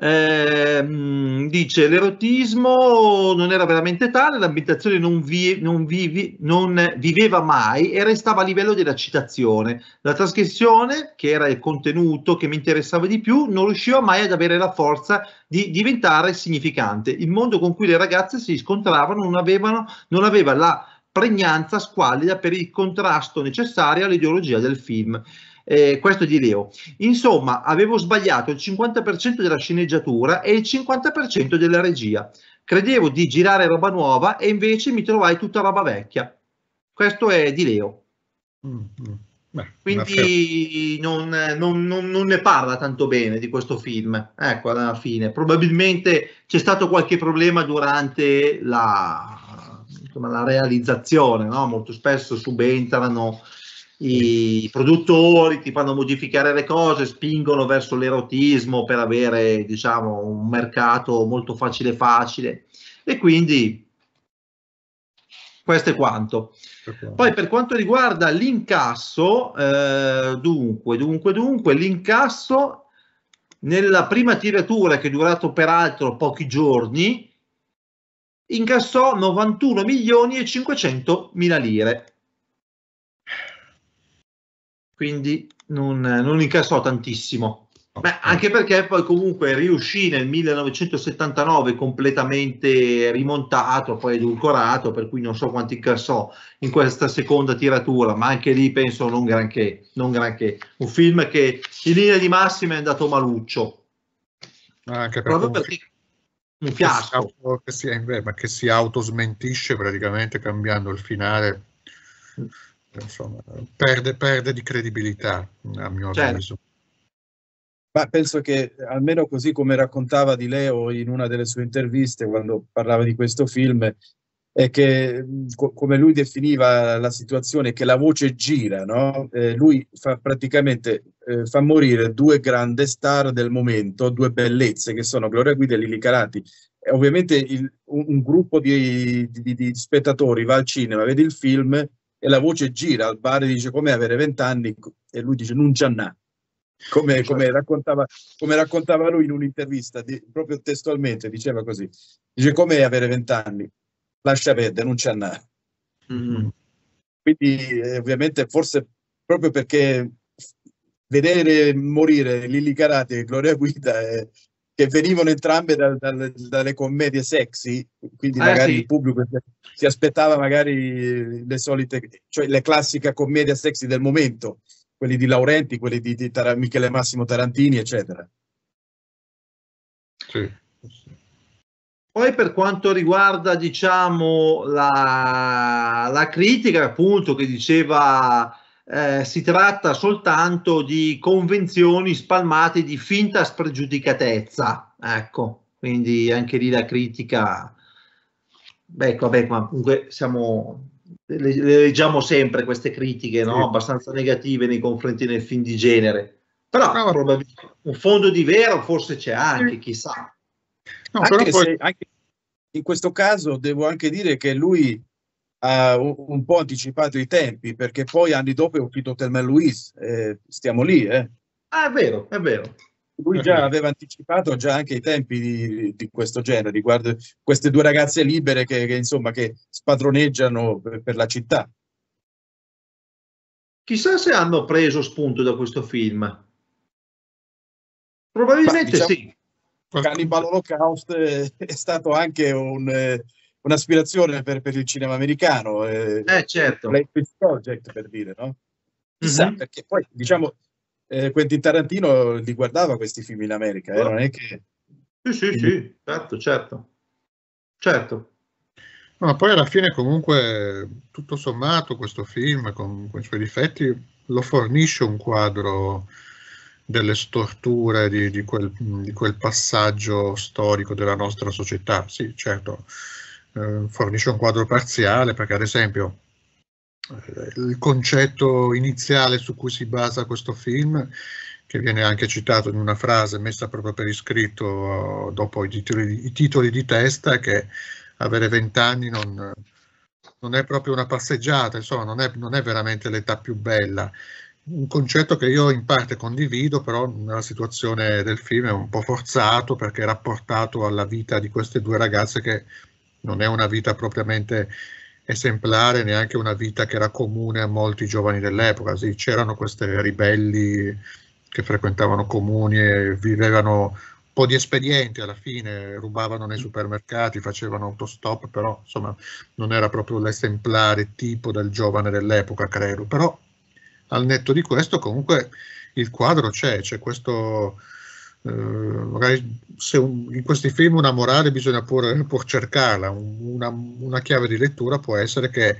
Ehm, dice l'erotismo non era veramente tale, l'ambientazione non, vi, non, vivi, non, viveva mai e restava a livello della citazione. La trasgressione, che era il contenuto che mi interessava di più, non riusciva mai ad avere la forza di diventare significante. Il mondo con cui le ragazze si scontravano non, avevano, non aveva la pregnanza squallida per il contrasto necessario all'ideologia del film eh, questo di Leo. Insomma, avevo sbagliato il 50% della sceneggiatura e il 50% della regia. Credevo di girare roba nuova e invece mi trovai tutta roba vecchia. Questo è di Leo. Mm -hmm. Beh, Quindi non, non, non, non, ne parla tanto bene di questo film, ecco alla fine. Probabilmente c'è stato qualche problema durante la, insomma, la realizzazione, no? molto spesso subentrano i produttori ti fanno modificare le cose, spingono verso l'erotismo per avere diciamo, un mercato molto facile facile e quindi questo è quanto. Poi per quanto riguarda l'incasso, eh, dunque, dunque, dunque, l'incasso nella prima tiratura che è durato peraltro pochi giorni, incassò 91 milioni e 500 mila lire quindi non, non incassò tantissimo. Beh, anche perché poi comunque riuscì nel 1979 completamente rimontato, poi edulcorato, per cui non so quanti incassò in questa seconda tiratura, ma anche lì penso non granché, non granché. Un film che in linea di massima è andato maluccio. anche per Proprio perché un fiasco. Che si, auto, che si autosmentisce praticamente cambiando il finale. Mm insomma, perde, perde, di credibilità, a mio certo. avviso. Ma penso che almeno così come raccontava di Leo in una delle sue interviste quando parlava di questo film, è che co- come lui definiva la situazione, che la voce gira, no? eh, lui fa praticamente eh, fa morire due grandi star del momento, due bellezze che sono Gloria Guida e Lili Calati. ovviamente il, un, un, gruppo di, di, di spettatori va al cinema, vede il film e la voce gira al bar e dice com'è avere vent'anni e lui dice non giannà come, certo. come, raccontava, come raccontava lui in un'intervista di, proprio testualmente diceva così dice com'è avere vent'anni lascia perdere non c'annà mm-hmm. quindi eh, ovviamente forse proprio perché vedere morire Lilli Carati e Gloria Guida è, che venivano entrambe da, da, dalle commedie sexy, quindi ah, magari sì. il pubblico si aspettava magari le solite, cioè le classiche commedie sexy del momento, quelli di Laurenti, quelli di, di Tar- Michele Massimo Tarantini, eccetera. Sì. Poi per quanto riguarda, diciamo, la, la critica, appunto, che diceva eh, si tratta soltanto di convenzioni spalmate di finta spregiudicatezza. Ecco, quindi anche lì la critica. Beh, ecco, vabbè, ma comunque siamo, le, leggiamo sempre queste critiche, no? sì. abbastanza negative nei confronti del film di genere. Però no, probabilmente un fondo di vero forse c'è anche, chissà. No, anche, poi... se, anche in questo caso devo anche dire che lui ha un po' anticipato i tempi perché poi anni dopo è uscito Telma Luis, eh, stiamo lì. Eh. Ah, è vero, è vero. Lui già aveva anticipato già anche i tempi di, di questo genere, riguardo queste due ragazze libere che, che insomma che spadroneggiano per, per la città. Chissà se hanno preso spunto da questo film. Probabilmente Ma, diciamo, sì. Cannibal Holocaust eh, è stato anche un, eh, un'aspirazione per, per, il cinema americano. Eh, eh certo. Blackfish Project per dire, no? Chissà, mm-hmm. perché poi diciamo eh, Quentin Tarantino li guardava questi film in America, eh, non è che... Sì, sì, sì, certo, certo. Certo. No, poi alla fine comunque tutto sommato questo film con, con i suoi difetti lo fornisce un quadro delle storture di, di, quel, di quel passaggio storico della nostra società. Sì, certo, eh, fornisce un quadro parziale perché ad esempio eh, il concetto iniziale su cui si basa questo film che viene anche citato in una frase messa proprio per iscritto eh, dopo i titoli, i titoli di testa che avere vent'anni non, non, è proprio una passeggiata, insomma non è, non è veramente l'età più bella. Un concetto che io in parte condivido, però nella situazione del film è un po' forzato perché è rapportato alla vita di queste due ragazze che non è una vita propriamente esemplare, neanche una vita che era comune a molti giovani dell'epoca. Sì, c'erano questi ribelli che frequentavano comuni e vivevano un po' di espedienti alla fine, rubavano nei supermercati, facevano autostop, però insomma non era proprio l'esemplare tipo del giovane dell'epoca, credo. Però al netto di questo comunque il quadro c'è, c'è questo eh, magari se un, in questi film una morale bisogna pur, pur cercarla, una, una, chiave di lettura può essere che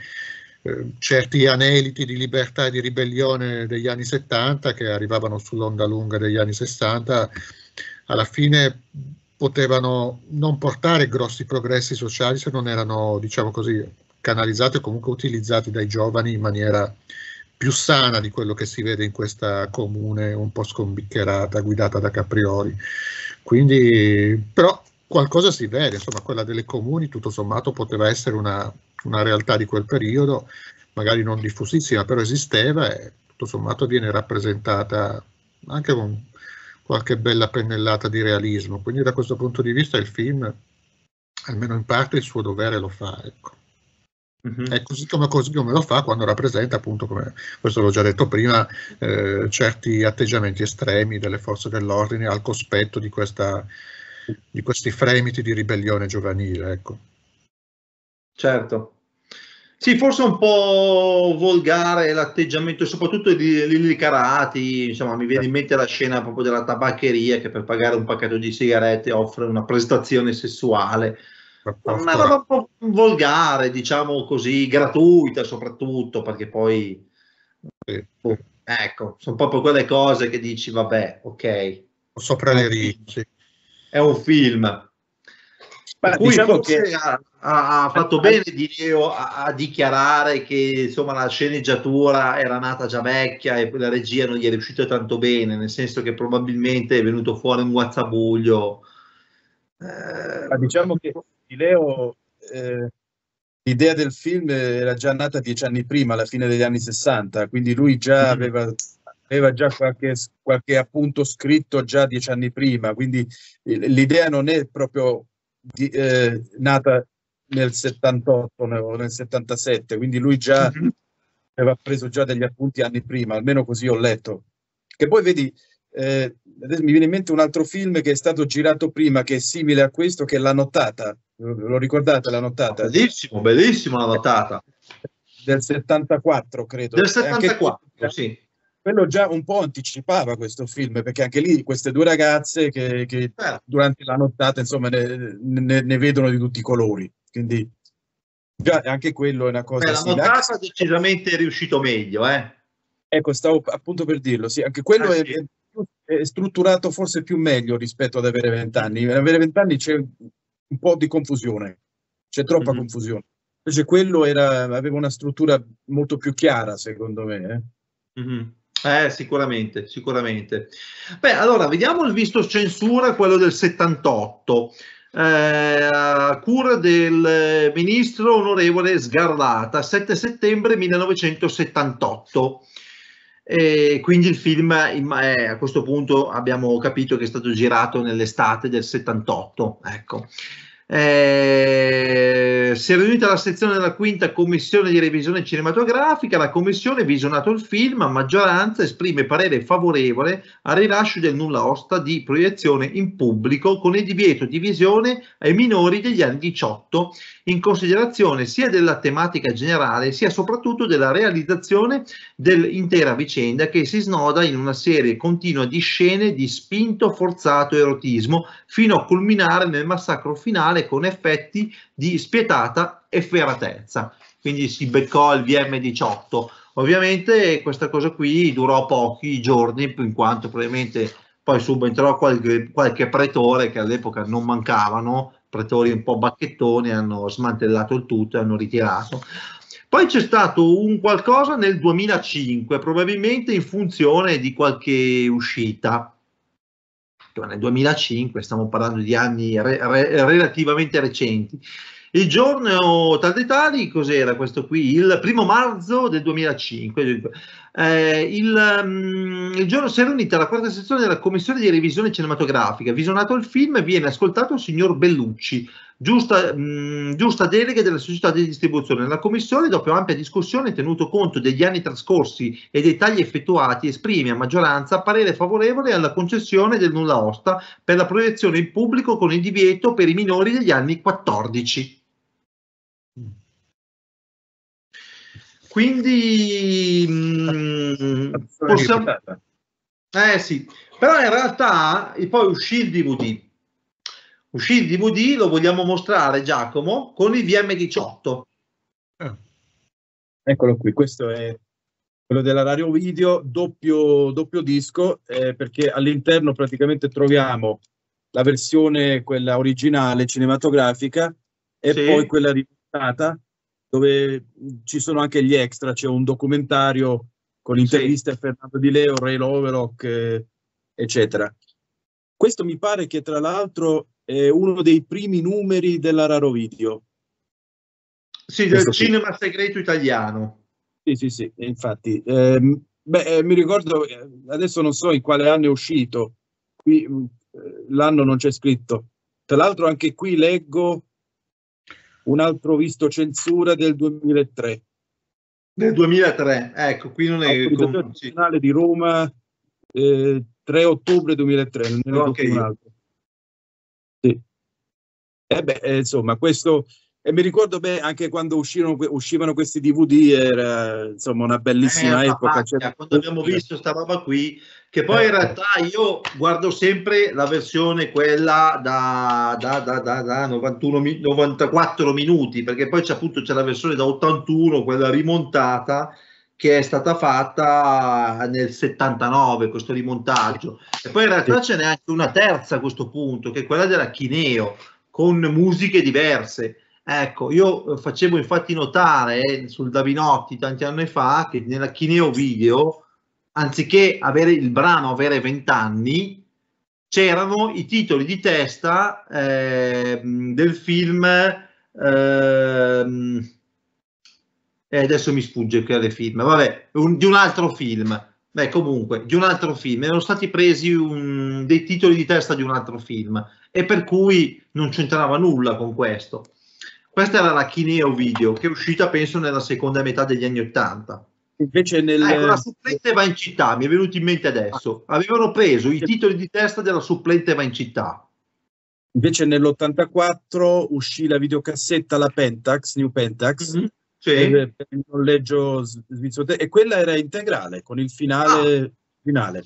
eh, certi aneliti di libertà e di ribellione degli anni 70 che arrivavano sull'onda lunga degli anni 60 alla fine potevano non portare grossi progressi sociali se non erano, diciamo così, canalizzati o comunque utilizzati dai giovani in maniera più sana di quello che si vede in questa comune un po' scombiccherata, guidata da Caprioli. Quindi, però qualcosa si vede, insomma, quella delle comuni tutto sommato poteva essere una, una realtà di quel periodo, magari non diffusissima, però esisteva e tutto sommato viene rappresentata anche con qualche bella pennellata di realismo. Quindi da questo punto di vista il film, almeno in parte, il suo dovere lo fa. Ecco. Uh-huh. È così come, così come, lo fa quando rappresenta, appunto, come questo l'ho già detto prima, eh, certi atteggiamenti estremi delle forze dell'ordine al cospetto di, questa, di questi fremiti di ribellione giovanile. Ecco. Certo. Sì, forse un po' volgare l'atteggiamento, soprattutto di Lilli Carati, insomma mi viene in mente la scena proprio della tabaccheria che per pagare un pacchetto di sigarette offre una prestazione sessuale una roba un po' volgare, diciamo così, gratuita soprattutto, perché poi... Boh, ecco, sono proprio quelle cose che dici, vabbè, ok. Sopra le eh, ricche. È un film. Beh, cui diciamo che ha, ha, fatto eh, bene di Leo a, a, dichiarare che insomma la sceneggiatura era nata già vecchia e la regia non gli è riuscita tanto bene, nel senso che probabilmente è venuto fuori un guazzabuglio. Eh, diciamo che di Leo, eh, l'idea del film era già nata dieci anni prima, alla fine degli anni 60, quindi lui già mm. aveva, aveva già qualche, qualche, appunto scritto già dieci anni prima, quindi l'idea non è proprio di, eh, nata nel 78 o nel 77, quindi lui già mm-hmm. aveva preso già degli appunti anni prima, almeno così ho letto. Che poi vedi, eh, adesso mi viene in mente un altro film che è stato girato prima, che è simile a questo, che è La Nottata. Lo ricordate La Nottata? Bellissimo, bellissimo La Nottata. Del 74, credo. Del 74, anche... sì. Quello già un po' anticipava questo film, perché anche lì queste due ragazze che, che eh. durante la nottata, insomma, ne, ne, ne, vedono di tutti i colori. Quindi già anche quello è una cosa... Beh, la nottata è decisamente riuscito meglio, eh? Ecco, stavo appunto per dirlo, sì, anche quello ah, sì. è è strutturato forse più meglio rispetto ad avere vent'anni. Avere vent'anni c'è un po' di confusione, c'è troppa mm-hmm. confusione. Invece quello era, aveva una struttura molto più chiara, secondo me. Eh. Mm-hmm. Eh, sicuramente, sicuramente. Beh, allora vediamo il visto censura, quello del 78, eh, cura del ministro onorevole Sgarlata, 7 settembre 1978. E quindi il film eh, a questo punto abbiamo capito che è stato girato nell'estate del 78. Ecco. Eh, si è riunita la sezione della quinta commissione di revisione cinematografica. La commissione, visionato il film, a maggioranza esprime parere favorevole al rilascio del nulla osta di proiezione in pubblico con il divieto di visione ai minori degli anni 18, in considerazione sia della tematica generale sia soprattutto della realizzazione dell'intera vicenda che si snoda in una serie continua di scene di spinto, forzato erotismo fino a culminare nel massacro finale con effetti di spietata efferatezza. Quindi si beccò il VM18. Ovviamente questa cosa qui durò pochi giorni, in quanto probabilmente poi subentrò qualche, qualche pretore che all'epoca non mancavano, pretori un po' bacchettoni, hanno smantellato il tutto e hanno ritirato. Poi c'è stato un qualcosa nel 2005, probabilmente in funzione di qualche uscita. Cioè, nel 2005, stiamo parlando di anni re, re, relativamente recenti. Il giorno tal tali, cos'era questo qui? Il primo marzo del 2005. Eh, il, um, il, giorno si è unita la quarta sezione della commissione di revisione cinematografica. Visionato il film, viene ascoltato il signor Bellucci, Giusta, mh, giusta delega della società di distribuzione. La Commissione, dopo ampia discussione, tenuto conto degli anni trascorsi e dei tagli effettuati, esprime a maggioranza parere favorevole alla concessione del nulla osta per la proiezione in pubblico con il divieto per i minori degli anni 14. Quindi mh, possiamo... Eh sì, però in realtà poi uscì il DVD uscì il DVD, lo vogliamo mostrare Giacomo con il VM18. Ah. Eccolo qui, questo è quello della Radio Video, doppio, doppio disco, eh, perché all'interno praticamente troviamo la versione, quella originale cinematografica, e sì. poi quella riportata, dove ci sono anche gli extra, c'è un documentario con interviste sì. a Fernando Di Leo, Ray Loverock, eh, eccetera. Questo mi pare che tra l'altro eh, uno dei primi numeri della Raro Video. Sì, del Questo cinema sì. segreto italiano. Sì, sì, sì, infatti. Ehm, eh, beh, mi ricordo, eh, adesso non so in quale anno è uscito, qui mm, eh, l'anno non c'è scritto. Tra l'altro anche qui leggo un altro visto censura del 2003. Del 2003, ecco, qui non è... Autorizzazione con... di Roma, eh, 3 ottobre 2003. Non no, okay. un altro. E eh beh, eh, insomma, questo, e mi ricordo beh, anche quando uscirono, uscivano questi DVD, era insomma una bellissima eh, epoca. Pacchia, quando abbiamo visto sta roba qui, che poi eh. in realtà io guardo sempre la versione quella da, da, da, da 91, 94 minuti, perché poi c'è appunto c'è la versione da 81, quella rimontata, che è stata fatta nel 79, questo rimontaggio. E poi in realtà sì. ce n'è anche una terza a questo punto, che è quella della Chineo con musiche diverse. Ecco, io eh, facevo infatti notare eh, sul Davinotti tanti anni fa che nella Chineo Video, anziché avere il brano avere 20 anni, c'erano i titoli di testa eh, del film eh, e adesso mi sfugge che era film, vabbè, un, di un altro film, beh comunque, di un altro film, erano stati presi un, dei titoli di testa di un altro film e per cui non c'entrava nulla con questo. Questa era la Chineo Video che è uscita penso nella seconda metà degli anni Ottanta. Invece nel... Ecco, la supplente va in città, mi è venuto in mente adesso. Avevano preso i titoli di testa della supplente va in città. Invece nell'84 uscì la videocassetta La Pentax, New Pentax, mm-hmm. sì. Eh, per il noleggio svizzero e quella era integrale con il finale. Ah. finale.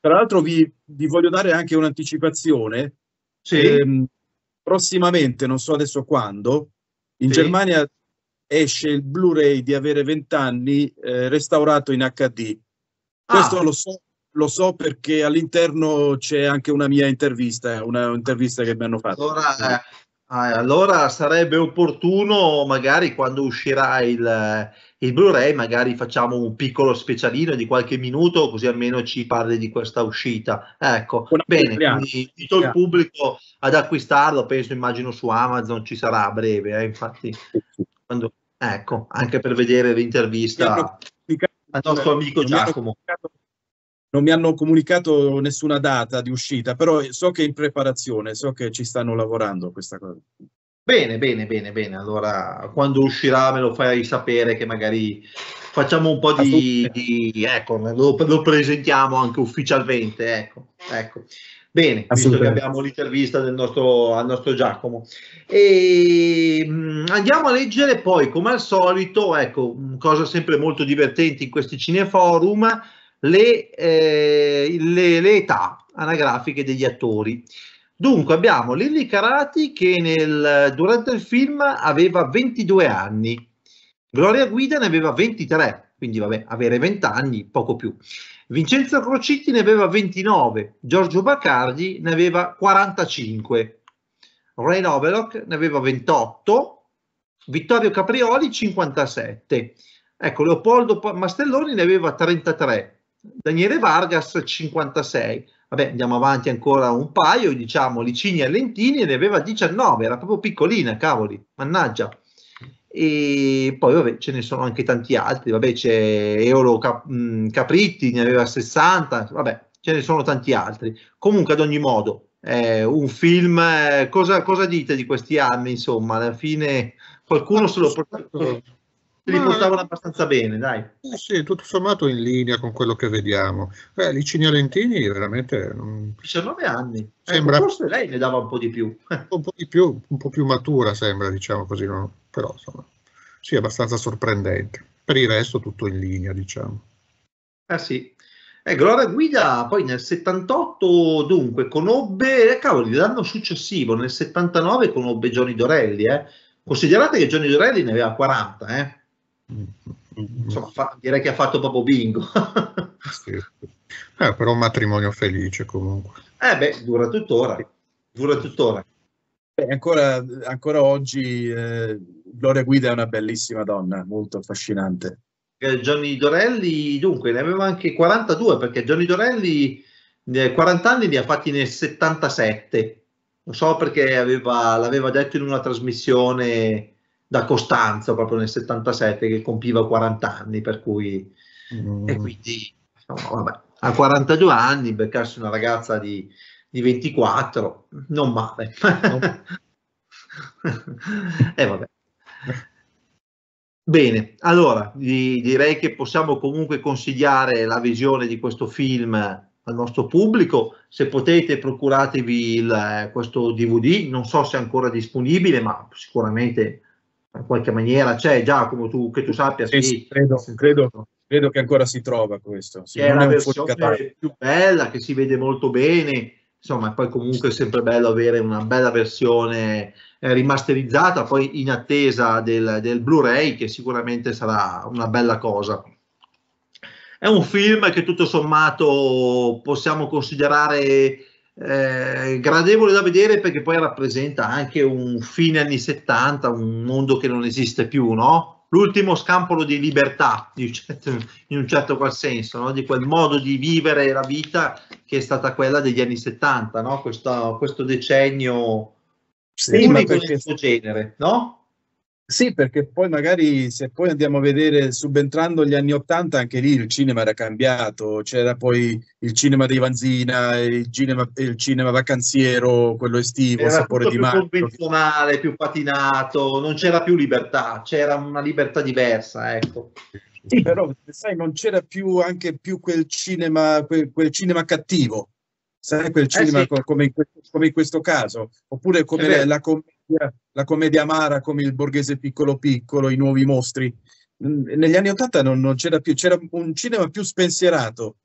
Tra l'altro vi, vi, voglio dare anche un'anticipazione sì. Ehm, prossimamente, non so adesso quando, in sì. Germania esce il Blu-ray di avere 20 anni eh, restaurato in HD. Questo ah. lo, so, lo so perché all'interno c'è anche una mia intervista, eh, una intervista che mi hanno fatto. Allora, eh, allora sarebbe opportuno magari quando uscirà il il Blu-ray magari facciamo un piccolo specialino di qualche minuto, così almeno ci parli di questa uscita. Ecco, Buona bene, quindi invito il pubblico ad acquistarlo, penso, immagino su Amazon ci sarà a breve, eh, infatti, quando, ecco, anche per vedere l'intervista al nostro amico Giacomo. Non mi hanno comunicato nessuna data di uscita, però so che è in preparazione, so che ci stanno lavorando questa cosa. Bene, bene, bene, bene. Allora, quando uscirà me lo fai sapere che magari facciamo un po' di... di ecco, lo, lo, presentiamo anche ufficialmente, ecco, ecco. Bene, visto che abbiamo l'intervista del nostro, al nostro Giacomo. E, mh, mm, andiamo a leggere poi, come al solito, ecco, mm, cosa sempre molto divertente in questi cineforum, le, eh, le, le età anagrafiche degli attori. Dunque abbiamo Lilli Carati che nel, durante il film aveva 22 anni, Gloria Guida ne aveva 23, quindi vabbè, avere 20 anni, poco più. Vincenzo Crocitti ne aveva 29, Giorgio Baccardi ne aveva 45, Ray Novelock ne aveva 28, Vittorio Caprioli 57. Ecco, Leopoldo Mastelloni ne aveva 33, Daniele Vargas 56. Vabbè, andiamo avanti ancora un paio, diciamo Licini e Lentini ne aveva 19, era proprio piccolina, cavoli, mannaggia. E poi vabbè, ce ne sono anche tanti altri, vabbè, c'è Eolo Cap- Capritti, ne aveva 60, vabbè, ce ne sono tanti altri. Comunque, ad ogni modo, è un film, eh, cosa, cosa dite di questi anni, insomma, alla fine qualcuno se lo porta li Ma... portavano abbastanza bene, dai. Eh sì, tutto sommato in linea con quello che vediamo. Eh, Licinio Lentini veramente... Non... 19 anni, cioè, sembra... forse lei ne dava un po' di più. un po' di più, un po' più matura sembra, diciamo così, no? però insomma, sì, abbastanza sorprendente. Per il resto tutto in linea, diciamo. Eh sì. Eh, Gloria Guida poi nel 78 dunque conobbe, eh, cavoli, l'anno successivo, nel 79 conobbe Johnny Dorelli, eh. Considerate che Johnny Dorelli ne aveva 40, eh Insomma, fa, direi che ha fatto proprio bingo. sì. eh, però un matrimonio felice comunque. Eh beh, dura tuttora. Dura tuttora. Beh, ancora, ancora, oggi eh, Gloria Guida è una bellissima donna, molto affascinante. Eh, Gianni Dorelli, dunque, ne aveva anche 42 perché Gianni Dorelli 40 eh, anni li ha fatti nel 77. Non so perché aveva, l'aveva detto in una trasmissione da Costanzo proprio nel 77 che compiva 40 anni, per cui mm. e quindi no, vabbè, a 42 anni beccarsi una ragazza di, di 24 non male. e eh, vabbè. Bene, allora direi che possiamo comunque consigliare la visione di questo film al nostro pubblico. Se potete procuratevi il, eh, questo DVD, non so se è ancora disponibile, ma sicuramente in qualche maniera c'è Giacomo tu, che tu sappia sì, sì, credo, Credo, credo, che ancora si trova questo sì, è la versione più bella che si vede molto bene insomma poi comunque è sempre bello avere una bella versione eh, rimasterizzata poi in attesa del, del Blu-ray che sicuramente sarà una bella cosa è un film che tutto sommato possiamo considerare eh, gradevole da vedere perché poi rappresenta anche un fine anni 70, un mondo che non esiste più, no? L'ultimo scampolo di libertà, certo, in un certo, qual senso, no? di quel modo di vivere la vita che è stata quella degli anni 70, no? questo, questo decennio sì, unico perché... genere, no? Sì, perché poi magari se poi andiamo a vedere subentrando gli anni Ottanta, anche lì il cinema era cambiato, c'era poi il cinema di Vanzina, il cinema, il cinema vacanziero, quello estivo, era sapore di mare. più convenzionale, più patinato, non c'era più libertà, c'era una libertà diversa, ecco. Sì, però sai, non c'era più anche più quel cinema, quel, quel cinema cattivo Sai quel eh, cinema eh sì. come, in questo, come, in questo, caso, oppure come la commedia, la commedia amara come il borghese piccolo piccolo, i nuovi mostri. Negli anni 80 non, non c'era più, c'era un cinema più spensierato,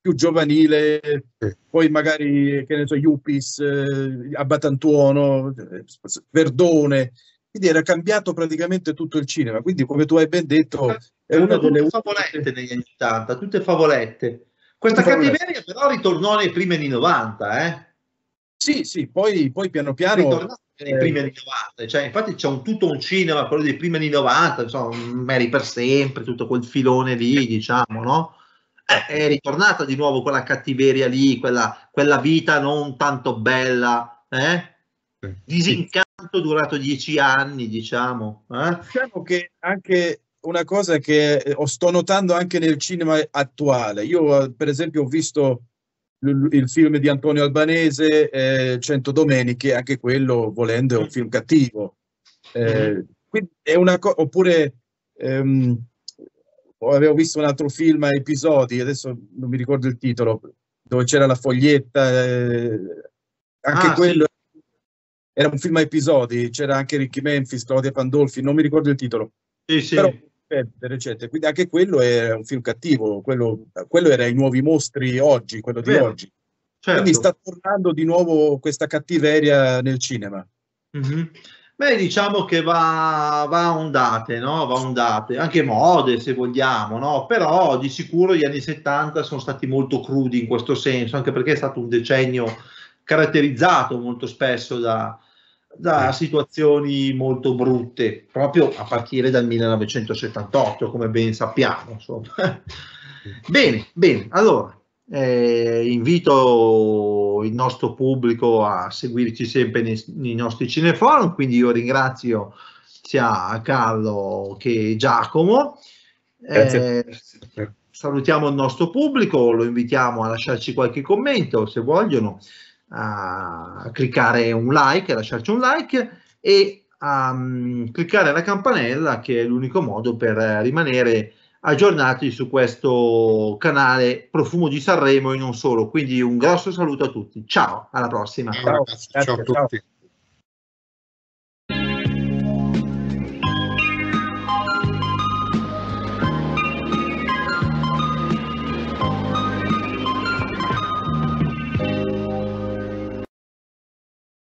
più giovanile, sì. poi magari, che ne so, Iupis, eh, Abbatantuono, eh, Verdone, quindi era cambiato praticamente tutto il cinema, quindi come tu hai ben detto è una delle... Favolette degli anni 80, tutte favolette. Questa cattiveria però ritornò nei primi anni 90, eh? Sì, sì, poi, poi piano piano... Ritornò nei primi anni 90, eh. cioè, infatti c'è un, tutto un cinema, quello dei primi anni 90, insomma, Mary per sempre, tutto quel filone lì, eh. diciamo, no? Eh, è ritornata di nuovo quella cattiveria lì, quella, quella vita non tanto bella, eh? eh Disincanto durato dieci anni, diciamo. Eh? Diciamo che anche una cosa che eh, sto notando anche nel cinema attuale. Io, eh, per esempio, ho visto il film di Antonio Albanese, eh, Cento Domeniche, anche quello, volendo, è un mm. film cattivo. Eh, mm-hmm. è una co- oppure ehm, avevo visto un altro film a episodi, adesso non mi ricordo il titolo, dove c'era la foglietta, eh, anche ah, quello sì. era un film a episodi, c'era anche Ricky Memphis, Claudia Pandolfi, non mi ricordo il titolo. Sì, Però, eccetera, eccetera. Quindi anche quello è un film cattivo, quello, quello era i nuovi mostri oggi, quello di oggi. Certo. Quindi sta tornando di nuovo questa cattiveria nel cinema. Mm-hmm. Beh, diciamo che va, va a ondate, no? Va a ondate, anche mode se vogliamo, no? Però di sicuro gli anni 70 sono stati molto crudi in questo senso, anche perché è stato un decennio caratterizzato molto spesso da, da situazioni molto brutte, proprio a partire dal 1978, come ben sappiamo. Insomma. bene, bene, allora eh, invito il nostro pubblico a seguirci sempre nei, nei nostri cineforum, quindi io ringrazio sia Carlo che Giacomo. Eh, salutiamo il nostro pubblico, lo invitiamo a lasciarci qualche commento se vogliono a cliccare un like, a lasciarci un like e a mm, cliccare la campanella che è l'unico modo per eh, rimanere aggiornati su questo canale Profumo di Sanremo e non solo. Quindi un grosso saluto a tutti. Ciao, alla prossima. Ciao, ciao, ciao a tutti. Ciao.